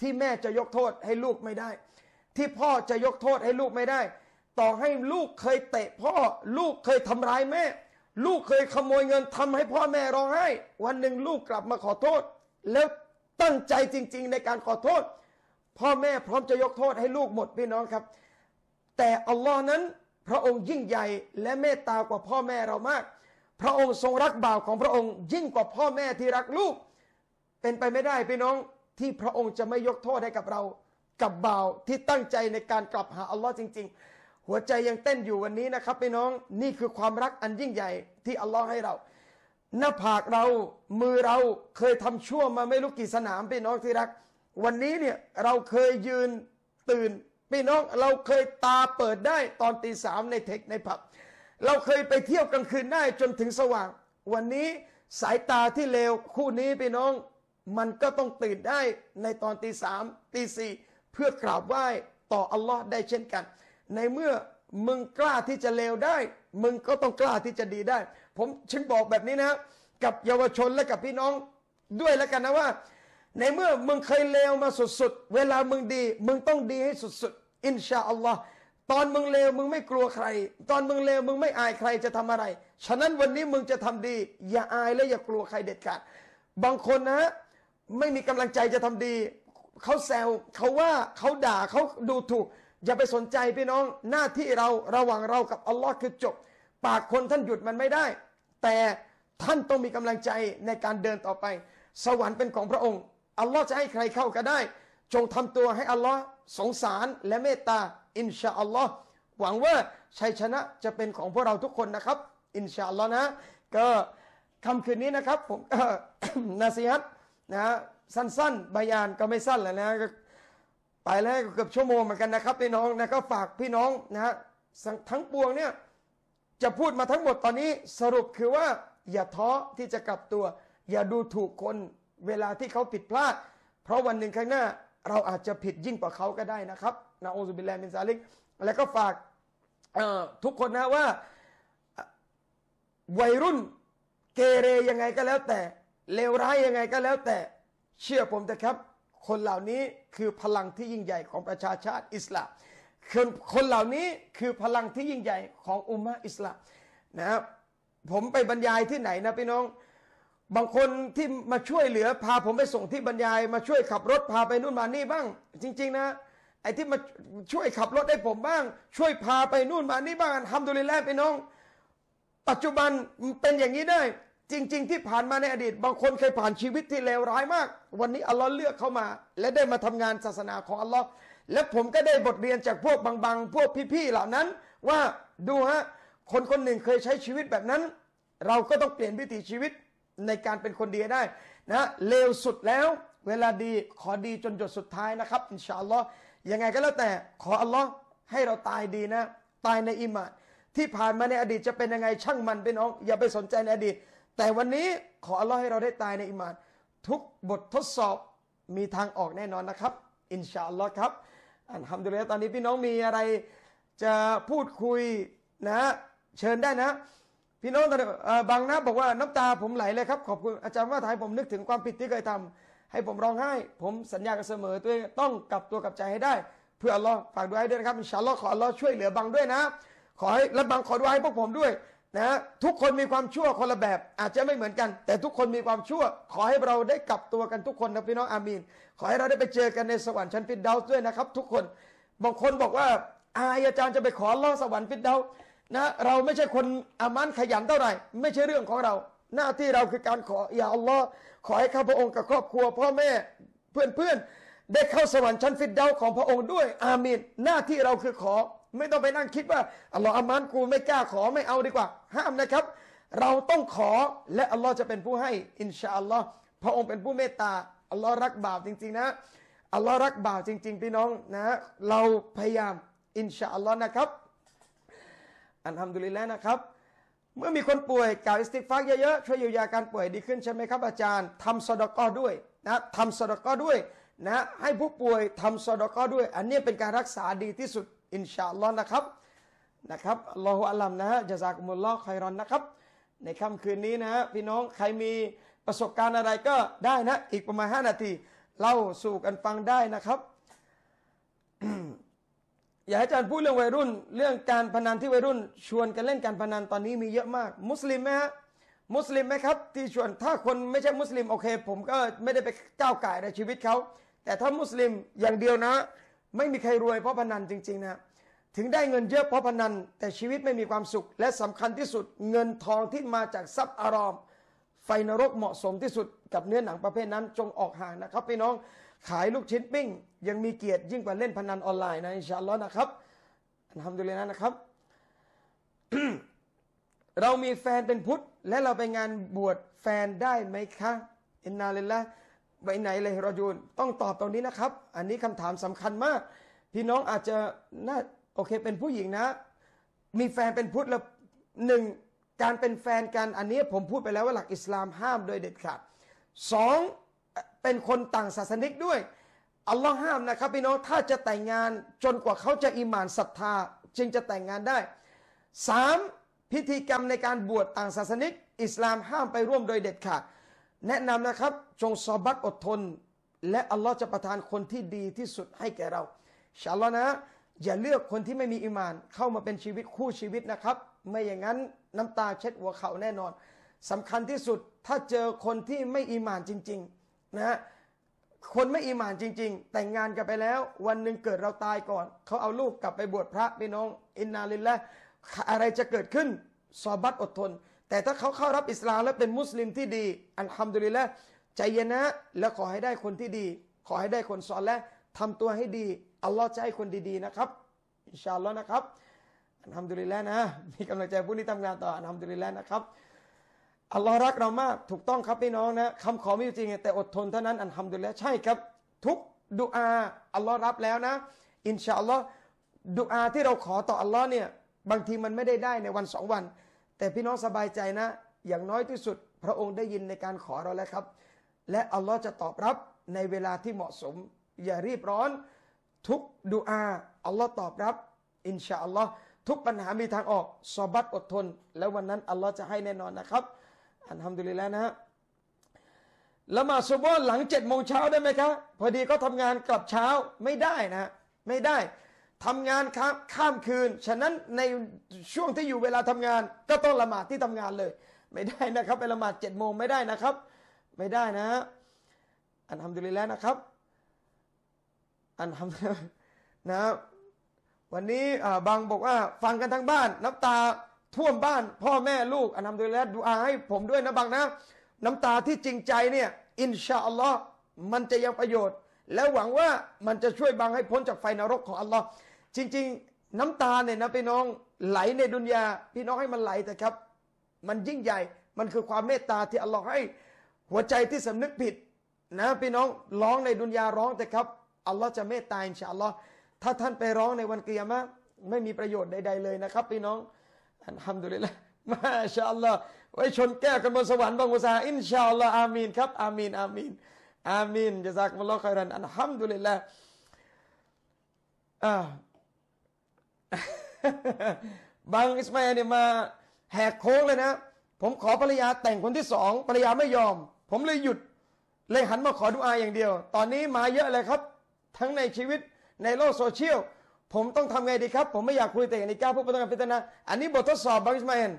ที่แม่จะยกโทษให้ลูกไม่ได้ ที่พ่อจะยกโทษให้ลูกไม่ได้ ต่อให้ลูกเคยเตะพ่อลูกเคยทำร้ายแม่ ลูกเคยขโมยเงินทำให้พ่อแม่ร้องไห้ วันหนึ่งลูกกลับมาขอโทษ แล้วตั้งใจจริงๆ ในการขอโทษ พ่อแม่พร้อมจะยกโทษให้ลูกหมดพี่น้องครับ แต่อัลลอฮ์นั้นพระองค์ยิ่งใหญ่และเมตตากว่าพ่อแม่เรามากพระองค์ทรงรักบ่าวของพระองค์ยิ่งกว่าพ่อแม่ที่รักลูกเป็นไปไม่ได้พี่น้องที่พระองค์จะไม่ยกโทษให้กับเรากับบ่าวที่ตั้งใจในการกลับหาอัลลอฮ์จริง ๆ หัวใจยังเต้นอยู่วันนี้นะครับพี่น้องนี่คือความรักอันยิ่งใหญ่ที่อัลลอฮ์ให้เรา หน้าผากเรามือเราเคยทำชั่วมาไม่รู้กี่สนามพี่น้องที่รัก วันนี้เนี่ยเราเคยยืนตื่น พี่น้องเราเคยตาเปิดได้ตอนตีสามในเทคในผับเราเคยไปเที่ยวกลางคืนได้จนถึงสว่าง วันนี้สายตาที่เลวคู่นี้พี่น้อง มันก็ต้องตื่นได้ในตอนตีสามตีสี่เพื่อกราบไหว้ต่ออัลลอฮ์ได้เช่นกัน ในเมื่อมึงกล้าที่จะเลวได้ มึงก็ต้องกล้าที่จะดีได้ ผมฉันบอกแบบนี้นะ กับเยาวชนและกับพี่น้องด้วยแล้วกันนะว่า ในเมื่อมึงเคยเลวมาสุดๆ เวลามึงดี มึงต้องดีให้สุดๆอินชาอัลลอฮ์ตอนมึงเลวมึงไม่กลัวใคร ตอนมึงเลวมึงไม่อายใครจะทำอะไร ฉะนั้นวันนี้มึงจะทำดี อย่าอายและอย่ากลัวใครเด็ดขาดบางคนนะไม่มีกำลังใจจะทำดี เขาแซวเขาว่าเขาด่าเขาดูถูก อย่าไปสนใจพี่น้องหน้าที่เราระหว่างเรากับอัลลอฮ์คือจบ ปากคนท่านหยุดมันไม่ได้ แต่ท่านต้องมีกำลังใจในการเดินต่อไป สวรรค์เป็นของพระองค์ อัลลอฮ์จะให้ใครเข้าก็ได้ จงทำตัวให้อัลลอฮ์สงสารและเมตตาอินชาอัลลอฮ์หวังว่าชัยชนะจะเป็นของพวกเราทุกคนนะครับ อินชาอัลลอฮ์นะก็คำคืนนี้นะครับผมนาซีฮัตนะสั้นๆใบายานก็ไม่สั้นแล้วนะไปแล้วเกือบชั่วโมงเหมือนกันนะครับ พี่น้องนะก็ฝากพี่น้องนะฮะทั้งปวงเนี่ยจะพูดมาทั้งหมดตอนนี้สรุปคือว่าอย่าท้อที่จะกลับตัว อย่าดูถูกคนเวลาที่เขาผิดพลาด เพราะวันหนึ่งข้างหน้าเราอาจจะผิดยิ่งกว่าเขาก็ได้นะครับ นาอูซุบิลลมินซาลิก แล้วก็ฝากทุกคนนะว่าวัยรุ่นเกเรยังไงก็แล้วแต่เลวร้ายยังไงก็แล้วแต่เชื่อผมเถอะครับ คนเหล่านี้คือพลังที่ยิ่งใหญ่ของประชาชาติอิสลามคนคนเหล่านี้คือพลังที่ยิ่งใหญ่ของอุมมะอิสลามนะครับผมไปบรรยายที่ไหนนะพี่น้องบางคนที่มาช่วยเหลือพาผมไปส่งที่บรรยาย มาช่วยขับรถพาไปนู่นมานี่บ้าง จริง ๆ นะ ไอ้ที่มาช่วยขับรถ ให้ผมบ้าง ช่วยพาไปนู่นมานี่บ้างทำดุลิแลไปน้อง ปัจจุบันเป็นอย่างนี้ได้ จริง ๆ ที่ผ่านมาในอดีต บางคนเคยผ่านชีวิตที่เลวร้ายมาก วันนี้อัลลอฮ์เลือกเข้ามา และได้มาทำงานศาสนาของอัลลอฮ์และผมก็ได้บทเรียนจากพวกบางๆ พวกพี่ๆเหล่านั้น ว่าดูฮะคนคนหนึ่งเคยใช้ชีวิตแบบนั้น เราก็ต้องเปลี่ยนวิถีชีวิตในการเป็นคนดีได้นะเลวสุดแล้ว เวลาดีขอดีจนจดสุดท้ายนะครับ อินชาอัลลอฮ์ยังไงก็แล้วแต่ขออัลลอฮ์ให้เราตายดีนะ ตายในอิมาน ที่ผ่านมาในอดีตจะเป็นยังไงช่างมันไปน้องอย่าไปสนใจในอดีตแต่วันนี้ขออัลลอฮ์ให้เราได้ตายในอิมาน ทุกบททดสอบมีทางออกแน่นอนนะครับ อินชาอัลลอฮ์ครับ อันทำดูแลตอนนี้พี่น้องมีอะไรจะพูดคุยนะ เชิญได้นะพี่น้องบางนะบอกว่าน้ำตาผมไหลเลยครับขอบคุณอาจารย์ว่าไทยผมนึกถึงความผิดที่เคยทำ ให้ผมร้องไห้ ผมสัญญากันเสมอตัวต้องกลับตัวกลับใจให้ได้ เพื่ออัลลอฮ์ฝากด้วยด้วยนะครับอินชาอัลลอฮ์ขออัลลอฮ์ช่วยเหลือบางด้วยนะ ขอให้และบางขอดยให้พวกผมด้วยนะทุกคนมีความชั่วคนละแบบอาจจะไม่เหมือนกัน แต่ทุกคนมีความชั่วขอให้เราได้กลับตัวกันทุกคนนะพี่น้องอามีนขอให้เราได้ไปเจอกันในสวรรค์ชั้นฟิดเดาด้วยนะครับทุกคนบางคนบอกว่า อาอาจารย์จะไปขอล่อสวรรค์ฟิดเดานะเราไม่ใช่คนอามันขยันเท่าไหร่ ไม่ใช่เรื่องของเรา หน้าที่เราคือการขออย่าอัลลอฮ์ขอให้ข้าพระองค์กับครอบครัวพ่อแม่เพื่อนๆ ได้เข้าสวรรค์ชั้นฟิดเดาของพระองค์ด้วยอามินหน้าที่เราคือขอ ไม่ต้องไปนั่งคิดว่าอัลลอฮ์อามันกูไม่กล้าขอไม่เอาดีกว่า ห้ามนะครับ เราต้องขอ และอัลลอฮ์จะเป็นผู้ให้อินชาอัลลอฮ์พระองค์เป็นผู้เมตตาอัลลอฮ์รักบ่าวจริง ๆนะ อัลลอฮ์รักบ่าวจริงๆพี่น้องนะเราพยายามอินชาอัลลอฮ์นะครับอันทำดุลิแล้วนะครับ เมื่อมีคนป่วยกล่าวอิสติฟัก เยอะๆช่วยเยียวยาการป่วยดีขึ้นใช่ไหมครับ อาจารย์ทำสอดก้อด้วยนะทำสอดก้อด้วยนะให้ผู้ป่วยทำสอดก้อด้วย อันนี้เป็นการรักษาดีที่สุดอินชาอัลลอฮ์นะครับนะครับลอฮุอัลลัมนะฮะจะซากมุลลอฮ์ครรอนนะครับ ในค่ำคืนนี้นะฮะพี่น้องใครมีประสบการณ์อะไรก็ได้นะอีกประมาณ5 นาทีเล่าสู่กันฟังได้นะครับอยากให้อาจารย์พูดเรื่องวัยรุ่น เรื่องการพนันที่วัยรุ่นชวนกันเล่นการพนันตอนนี้มีเยอะมาก มุสลิมไหมฮะมุสลิมไหมครับ ที่ชวนถ้าคนไม่ใช่มุสลิมโอเคผมก็ไม่ได้ไปก้าวไก่ในชีวิตเขา แต่ถ้ามุสลิมอย่างเดียวนะไม่มีใครรวยเพราะพนันจริงๆนะ ถึงได้เงินเยอะเพราะพนันแต่ชีวิตไม่มีความสุข และสำคัญที่สุดเงินทองที่มาจากทรัพย์อารอม ไฟนรกเหมาะสมที่สุดกับเนื้อหนังประเภทนั้นจงออกห่างนะครับพี่น้องขายลูกชิ้นปิ้งยังมีเกียรติยิ่งกว่าเล่นพนันออนไลน์นะ อินชาอัลลอฮ์นะครับทำดูเลยนะนะครับ เรามีแฟนเป็นพุทธ และเราไปงานบวชแฟนได้ไหมคะอินนาลยลละไปไหนเลยรอจูน ต้องตอบตรงนี้นะครับ อันนี้คำถามสำคัญมาก พี่น้องอาจจะน่าโอเคเป็นผู้หญิงนะ มีแฟนเป็นพุทธ แล้วหนึ่ง การเป็นแฟนกันอันนี้ผมพูดไปแล้วว่าหลักอิสลามห้ามโดยเด็ดขาดสองเป็นคนต่างศาสนิกด้วย อัลลอฮ์ห้ามนะครับ พี่น้อง ถ้าจะแต่งงานจนกว่าเขาจะอิมานศรัทธาจึงจะแต่งงานได้สามพิธีกรรมในการบวชต่างศาสนิก อิสลามห้ามไปร่วมโดยเด็ดขาด แนะนำนะครับจงซอบัตอดทน และอัลลอฮ์จะประทานคนที่ดีที่สุดให้แก่เราชาลอนะ อย่าเลือกคนที่ไม่มีอิมานเข้ามาเป็นชีวิตคู่ชีวิตนะครับไม่อย่างนั้นน้ำตาเช็ดหัวเข่าแน่นอนสำคัญที่สุดถ้าเจอคนที่ไม่อิมานจริงนะฮะคนไม่อิหมานจริงๆ แต่งงานกันไปแล้ววันหนึ่งเกิดเราตายก่อน เขาเอาลูกกลับไปบวชพระพี่น้อง อินนาลินละอะไรจะเกิดขึ้นสอบัตอดทน แต่ถ้าเขาเข้ารับอิสลามแล้วเป็นมุสลิมที่ดีอันฮัมดุลิละใจเย็นนะแล้วขอให้ได้คนที่ดี ขอให้ได้คนสอนและทำตัวให้ดี อัลลอฮ์จะให้คนดีๆนะครับอินชาอัลลอฮ์นะครับอันฮัมดุลิละนะมีกำลังใจผู้นี้ทำงานต่ออันฮัมดุลิละนะครับอัลลอฮ์รักเรามากถูกต้องครับพี่น้องนะคำขอมีอยู่จริงแต่อดทนเท่านั้นอันทำดูแลใช่ครับ ทุกดุอา อัลลอฮ์รับแล้วนะ อินชาอัลลอฮ์ดุอาที่เราขอต่ออัลลอฮ์เนี่ยบางทีมันไม่ได้ได้ในวันสองวัน แต่พี่น้องสบายใจนะ อย่างน้อยที่สุดพระองค์ได้ยินในการขอเราแล้วครับและอัลลอฮ์จะตอบรับในเวลาที่เหมาะสมอย่ารีบร้อน ทุกดุอาอัลลอฮ์ตอบรับอินชาอัลลอฮ์ทุกปัญหา มีทางออกสอบัดอดทน แล้ววันนั้นอัลลอฮ์จะให้แน่นอนนะครับอันทำดุลิแล้วนะฮะละหมาดซุบอ์หลังเจ็ดโมงเช้าได้ไหมครับพอดีก็ทำงานกลับเช้าไม่ได้นะไม่ได้ ทำงานข้ามข้ามคืน ฉะนั้นในช่วงที่อยู่เวลาทำงาน ก็ต้องละหมาดที่ทำงานเลย ไม่ได้นะครับไปละหมาดเจ็ดโมงไม่ได้นะครับ ไม่ได้นะอันทำดุลิแล้วนะครับ อันทำนะวันนี้บางบอกว่า ฟังกันทั้งบ้านน้ำตาท่วมบ้านพ่อแม่ลูกอันทำโดยแล้วดูอาให้ผมด้วยนะบางนะ น้ำตาที่จริงใจเนี่ย อินชาอัลลอฮ์มันจะยังประโยชน์ แล้วหวังว่ามันจะช่วยบางให้พ้นจากไฟนรกของอัลลอฮ์จริงๆ น้ำตาเนี่ยนะพี่น้องไหลในดุนยาพี่น้องให้มันไหลแต่ครับ มันยิ่งใหญ่มันคือความเมตตาที่อัลลอฮ์ให้ หัวใจที่สำนึกผิดนะ พี่น้องร้องในดุนยาร้องแต่ครับอัลลอฮ์จะเมตตาอินชาอัลลอฮ์ถ้าท่านไปร้องในวันเกียรมะไม่มีประโยชน์ใด ๆ เลยนะครับ พี่น้องอันฮัมดุลิลละมาชาอัลลอฮ์ไว้ชนแก้วกันบนสวรรค์บางุาษาอินชาอัลลอฮ์อามีนครับอามีนอามีนอามีนจะจักมุลลอฮ์ครรันอันฮัมดุลิลละอ่าบางอิสมาเนี่ยมาแหกโค้งเลยนะ ผมขอภรรยาแต่งคนที่สองภรรยาไม่ยอม ผมเลยหยุด เลยหันมาขอดุอาอย่างเดียว ตอนนี้มาเยอะเลยครับ ทั้งในชีวิตในโลกโซเชียลผมต้องทำไงดีครับ ผมไม่อยากคุยแต่องนี้กล้าพูดประการพิจารณาอันนี้บททดสอบบางทีสมาเอน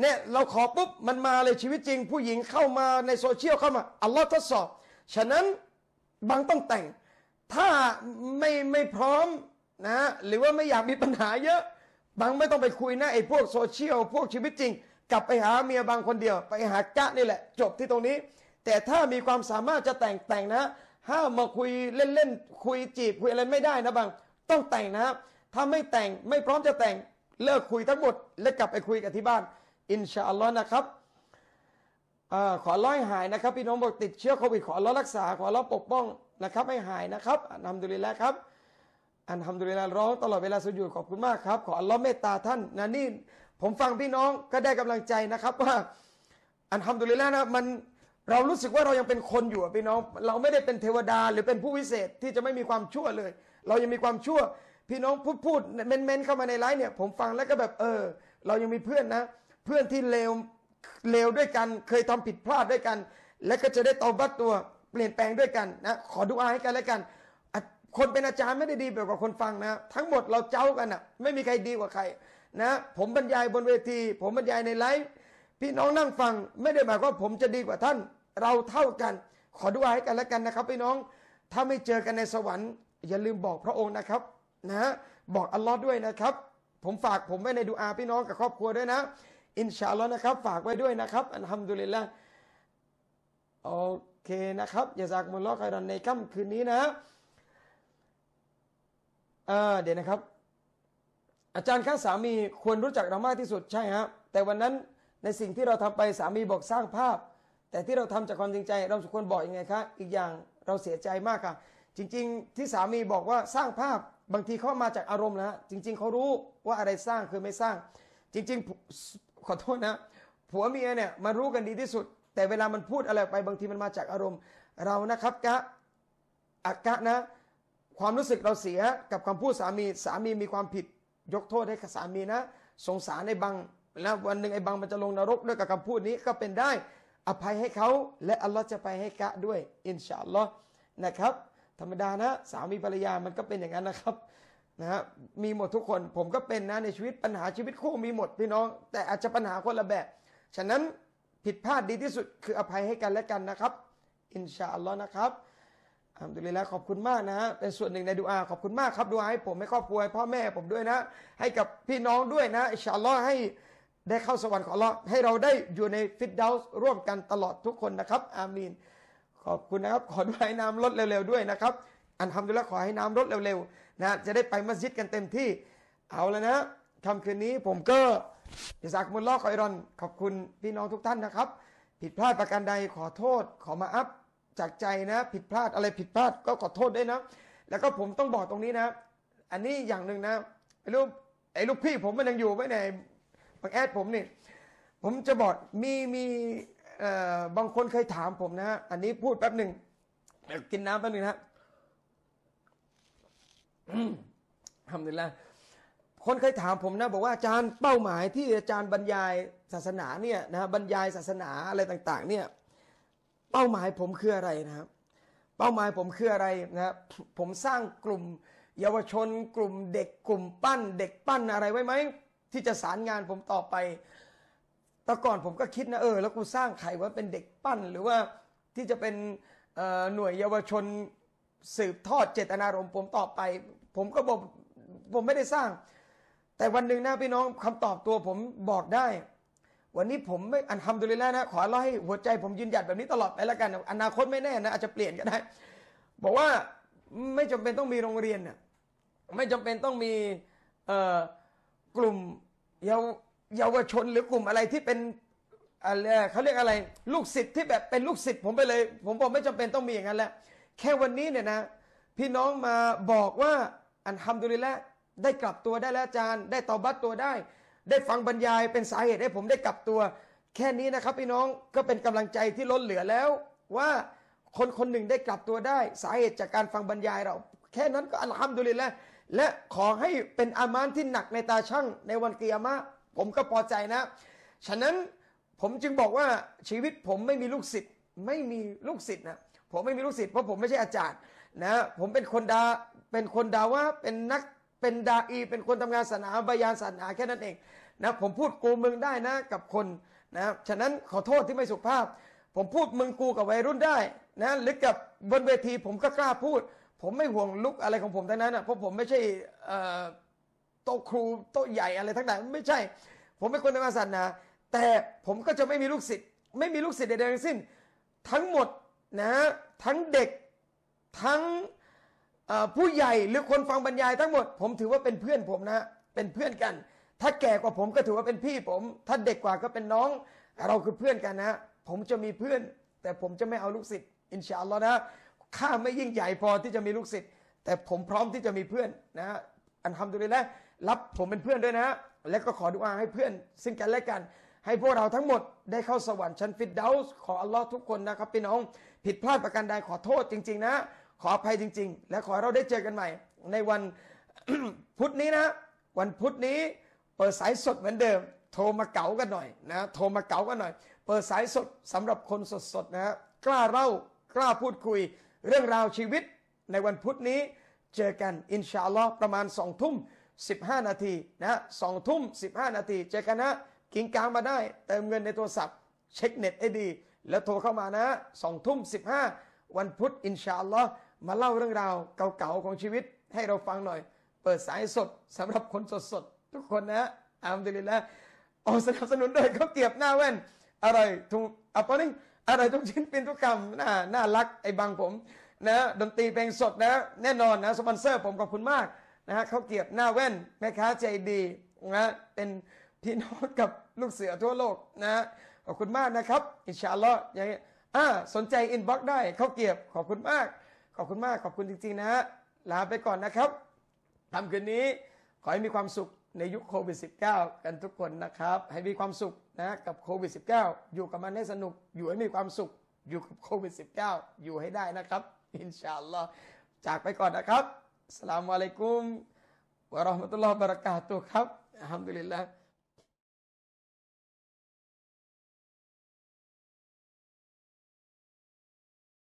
เนี่ย เราขอปุ๊บ มันมาเลยชีวิตจริง ผู้หญิงเข้ามาในโซเชียลเข้ามา อัลลอฮ์ทดสอบ ฉะนั้นบางต้องแต่ง ถ้าไม่ไม่พร้อมนะหรือว่าไม่อยากมีปัญหาเยอะ บางไม่ต้องไปคุยนะไอ้พวกโซเชียลพวกชีวิตจริงกลับไปหาเมียบางคนเดียว ไปหาก้านี่แหละจบที่ตรงนี้ แต่ถ้ามีความสามารถจะแต่งแต่งนะ ห้ามมาคุยเล่นเล่นคุยจีบคุยอะไรไม่ได้นะบางต้องแต่งนะครับ ถ้าไม่แต่งไม่พร้อมจะแต่งเลิกคุยทั้งหมดและกลับไปคุยกับที่บ้านอินชาอัลลอฮ์นะครับอขอร้อยหายนะครับ พี่น้องบอกติดเชื้อโควิดขอร้อรักษา ขอร้อปกป้องนะครับให้หายนะครับ อันทำดุลิแล้วครับ อันทำดุลิแล้วร้องตลอดเวลาสุญญดขอบคุณมากครับ ขออัลลอฮ์เมตตาท่านนะนี่ ผมฟังพี่น้องก็ได้กำลังใจนะครับ ว่าอันทำดุลิแล้วนะมันเรารู้สึกว่าเรายังเป็นคนอยู่พี่น้อง เราไม่ได้เป็นเทวดาหรือเป็นผู้วิเศษที่จะไม่มีความชั่วเลยเรายังมีความชั่ว พี่น้องพูดพูดเม้นเม้นเข้ามาในไลฟ์เนี่ยผมฟังแล้วก็แบบเออ เรายังมีเพื่อนนะ เพื่อนที่เลวเลวด้วยกัน เคยทำผิดพลาดด้วยกัน และก็จะได้ตอบัดตัวเปลี่ยนแปลงด้วยกันนะขอดูอาให้กันและกัน คนเป็นอาจารย์ไม่ได้ดีแบบก่าคนฟังนะ ทั้งหมดเราเจ้ากันอ่ะไม่มีใครดีกว่าใครนะ ผมบรรยายบนเวทีผมบรรยายในไลฟ์พี่น้องนั่งฟังไม่ได้หมายว่าผมจะดีกว่าท่าน เราเท่ากัน ขอดูอาให้กันและกันนะครับพี่น้องถ้าไม่เจอกันในสวรรค์อย่าลืมบอกพระองค์นะครับ นะบอกอัลลอฮ์ด้วยนะครับ ผมฝากผม ไว้ ในดูอา พี่น้อง กับครอบครัวด้วยนะ อินชาอัลลอฮ์นะครับ ฝากไว้ด้วยนะครับ อัลฮัมดุลิลละโอเคนะครับ อย่าจากมุลลอไอยรอนในค่ำคืนนี้นะเเดี๋ยวนะครับ อาจารย์ข้าสามีควรรู้จักเรามากที่สุดใช่ฮะแต่วันนั้นในสิ่งที่เราทำไปสามีบอกสร้างภาพ แต่ที่เราทำจากความจริงใจเราควรบอกอยังไงคะอีกอย่างเราเสียใจมากค่ะจริงๆที่สามีบอกว่าสร้างภาพบางทีเขามาจากอารมณ์นะฮะจริง ๆเขารู้ว่าอะไรสร้างคือไม่สร้าง จริง ๆ ขอโทษนะ ผัวเมียเนี่ยมารู้กันดีที่สุด แต่เวลามันพูดอะไรไป บางทีมันมาจากอารมณ์ เรานะครับ กะอักกะนะ ความรู้สึกเราเสียกับคำพูดสามีสามีมีความผิดยกโทษให้กับสามีนะ สงสารในบางแล้ววันหนึ่งไอ้บางมันจะลงนรกด้วยกับคำพูดนี้ก็เป็นได้อภัยให้เขาและอัลลอฮ์จะไปให้กะด้วยอินชาอัลลอฮ์นะครับธรรมดานะ สามีภรรยามันก็เป็นอย่างนั้นนะครับนะฮะมีหมดทุกคน ผมก็เป็นนะในชีวิตปัญหาชีวิตคู่มีหมดพี่น้องแต่อาจจะปัญหาคนละแบบฉะนั้นผิดพลาดดีที่สุดคืออภัยให้กันและกันนะครับ อินชาอัลลอฮ์นะครับอัลดุลิล์ขอบคุณมากนะฮะเป็นส่วนหนึ่งในดูอาขอบคุณมากครับดูอาให้ผมให้ครอบครัวให้พ่อแม่ผมด้วยนะ ให้กับพี่น้องด้วยนะ อินชาอัลลอฮ์ให้ได้เข้าสวรรค์ของอัลลอฮ์ให้เราได้อยู่ในฟิตเดาส์ร่วมกันตลอดทุกคนนะครับ อามีนขอบคุณนะครับขอด้วยน้ำลดเร็วๆด้วยนะครับ อันทำดูแลขอให้น้ำลดเร็วๆนะจะได้ไปมัสยิดกันเต็มที่ เอาแล้วนะคำคืนนี้ผมก็จะสักมุลลอกไอรอนขอบคุณพี่น้องทุกท่านนะครับ ผิดพลาดประการใดขอโทษขอมาอัพจากใจนะ ผิดพลาดอะไรผิดพลาดก็ขอโทษด้วยนะ แล้วก็ผมต้องบอกตรงนี้นะ อันนี้อย่างหนึ่งนะไอ้ลูกไอ้ลูกพี่ผมมันยังอยู่ไหมเนบางแอดผมนี่ ผมจะบอกมีมีบางคนเคยถามผมนะฮะ อันนี้พูดแป๊บหนึ่งกินน้ำแป๊บหนึ่งนะทำดีแล้วคนเคยถามผมนะ บอกว่า อาจารย์เป้าหมายที่อาจารย์บรรยายศาสนาเนี่ยนะบรรยายศาสนาอะไรต่าง ๆ เนี่ย เป้าหมายผมคืออะไรนะครับ เป้าหมายผมคืออะไรนะครับผมสร้างกลุ่ม เยาวชนกลุ่มเด็กกลุ่มปั้น เด็กปั้นอะไรไว้ไหม ที่จะสารงานผมต่อไปแต่ก่อนผมก็คิดนะเออแล้วกูสร้างใครว่าเป็นเด็กปั้น หรือว่าที่จะเป็นหน่วยเยาวชนสืบทอดเจตนารมณ์ผมต่อไป ผมก็บอกผมไม่ได้สร้าง แต่วันหนึ่งนะพี่น้องคำตอบตัวผมบอกได้ วันนี้ผมไม่อันทำดเลยแล้วนะ ขอร้อให้หัวใจผมยืนหยัดแบบนี้ตลอดไปแล้วกัน อนาคตไม่แน่นะอาจจะเปลี่ยนก็ได้บอกว่าไม่จำเป็นต้องมีโรงเรียนนยไม่จำเป็นต้องมีกลุ่มเยาวเยาวชนหรือกลุ่มอะไรที่เป็นอะไรเขาเรียกอะไร ลูกศิษย์ที่แบบเป็นลูกศิษย์ผมไปเลย ผมบอกไม่จำเป็นต้องมีอย่างนั้นแล้วแค่วันนี้เนี่ยนะ พี่น้องมาบอกว่าอันทำดุลิละ ได้กลับตัวได้แล้วอาจารย์ ได้ตอบัตตัวได้ ได้ฟังบรรยายเป็นสาเหตุให้ผมได้กลับตัว แค่นี้นะครับ พี่น้องก็เป็นกำลังใจที่ล้นเหลือแล้ว ว่าคนคนหนึ่งได้กลับตัวได้ สาเหตุจากการฟังบรรยายเรา แค่นั้นก็อันทำดุลิละและขอให้เป็นอามานที่หนักในตาช่างในวันเกียรมาผมก็พอใจนะ ฉะนั้นผมจึงบอกว่าชีวิตผมไม่มีลูกศิษย์ ไม่มีลูกศิษย์นะผมไม่มีลูกศิษย์ เพราะผมไม่ใช่อาจารย์นะ ผมเป็นคนดาเป็นคนดาว่าเป็นนักเป็นดาอีเป็นคนทำงานศาสนาบยานศาสนาแค่นั้นเองนะผมพูดกูมึงได้นะกับคนนะฉะนั้นขอโทษที่ไม่สุภาพ ผมพูดมึงกูกับวัยรุ่นได้นะหรือกับบนเวทีผมก็กล้าพูด ผมไม่ห่วงลุกอะไรของผมทั้งนั้นนะเพราะผมไม่ใช่โต๊ะครูโต๊ะใหญ่อะไรทั้งนั้น ไม่ใช่ ผมเป็นคนในศาสนาแต่ผมก็จะไม่มีลูกศิษย์ไม่มีลูกศิษย์ใดๆทั้งสิ้นทั้งหมดนะทั้งเด็กทั้งผู้ใหญ่หรือคนฟังบรรยายทั้งหมด ผมถือว่าเป็นเพื่อนผมนะเป็นเพื่อนกัน ถ้าแก่กว่าผมก็ถือว่าเป็นพี่ผมถ้าเด็กกว่าก็เป็นน้อง เราคือเพื่อนกันนะ ผมจะมีเพื่อน แต่ผมจะไม่เอาลูกศิษย์อินชาอัลลอฮ์นะข้าไม่ยิ่งใหญ่พอที่จะมีลูกศิษย์แต่ผมพร้อมที่จะมีเพื่อนนะอันทำดูเลยแล้วรับผมเป็นเพื่อนด้วยนะ และก็ขอดุอาให้เพื่อน ซึ่งกันและกัน ให้พวกเราทั้งหมดได้เข้าสวรรค์ชั้นฟิดเดาส์ขออัลลอฮ์ทุกคนนะครับพี่น้อง ผิดพลาดประการใดขอโทษจริง ๆนะ ขออภัยจริงๆ และขอเราได้เจอกันใหม่ ในวันพุธนี้นะ วันพุธนี้เปิดสายสดเหมือนเดิม โทรมาเก๋ากันหน่อยนะ โทรมาเก๋ากันหน่อย เปิดสายสดสำหรับคนสดๆนะกล้าเล่ากล้าพูดคุยเรื่องราวชีวิต ในวันพุธนี้เจอกันอินชาอัลลอฮ์ประมาณสองทุ่ม15นาทีนะสองทุ่ม15นาที เจอกันนะกินกลางมาได้ เติมเงินในโทรศัพท์ เช็คเน็ตให้ดี แล้วโทรเข้ามานะสองทุ่ม15 วันพุธอินชาอัลลอฮ์มาเล่าเรื่องราวเก่าๆของชีวิตให้เราฟังหน่อย เปิดสายสดสำหรับคนสดๆ ทุกคนนะอัลฮัมดุลิลละเอาสนับสนุนด้วยเขาเกียบหน้าแว่นอร่อยทุกอัปนิ่งอร่อยทุกชิ้นเป็นทุกคำน่าน่ารักไอ้บางผมนะดนตรีเพลงสดนะ แน่นอนนะสปอนเซอร์ผมขอบคุณมากนะฮะเขาเกียบหน้าแว่นแม่ค้าใจดีนะเป็นพี่น้องกับลูกเสือทั่วโลกนะขอบคุณมากนะครับ อินชาัลลอฮ์อย่างเงี้ยอ่าสนใจอินบ็อกได้เขาเกียบขอบคุณมากขอบคุณมากขอบคุณจริงๆนะฮะลาไปก่อนนะครับทำคืนนี้ขอให้มีความสุขในยุคโควิด -19 กันทุกคนนะครับให้มีความสุขนะกับโควิด -19 อยู่กับมันให้สนุกอยู่ให้มีความสุขอยู่กับโควิด -19 อยู่ให้ได้นะครับ อินชาัลลอฮ์จากไปก่อนนะครับ Assalamualaikum warahmatullahi wabarakatuh. Alhamdulillah.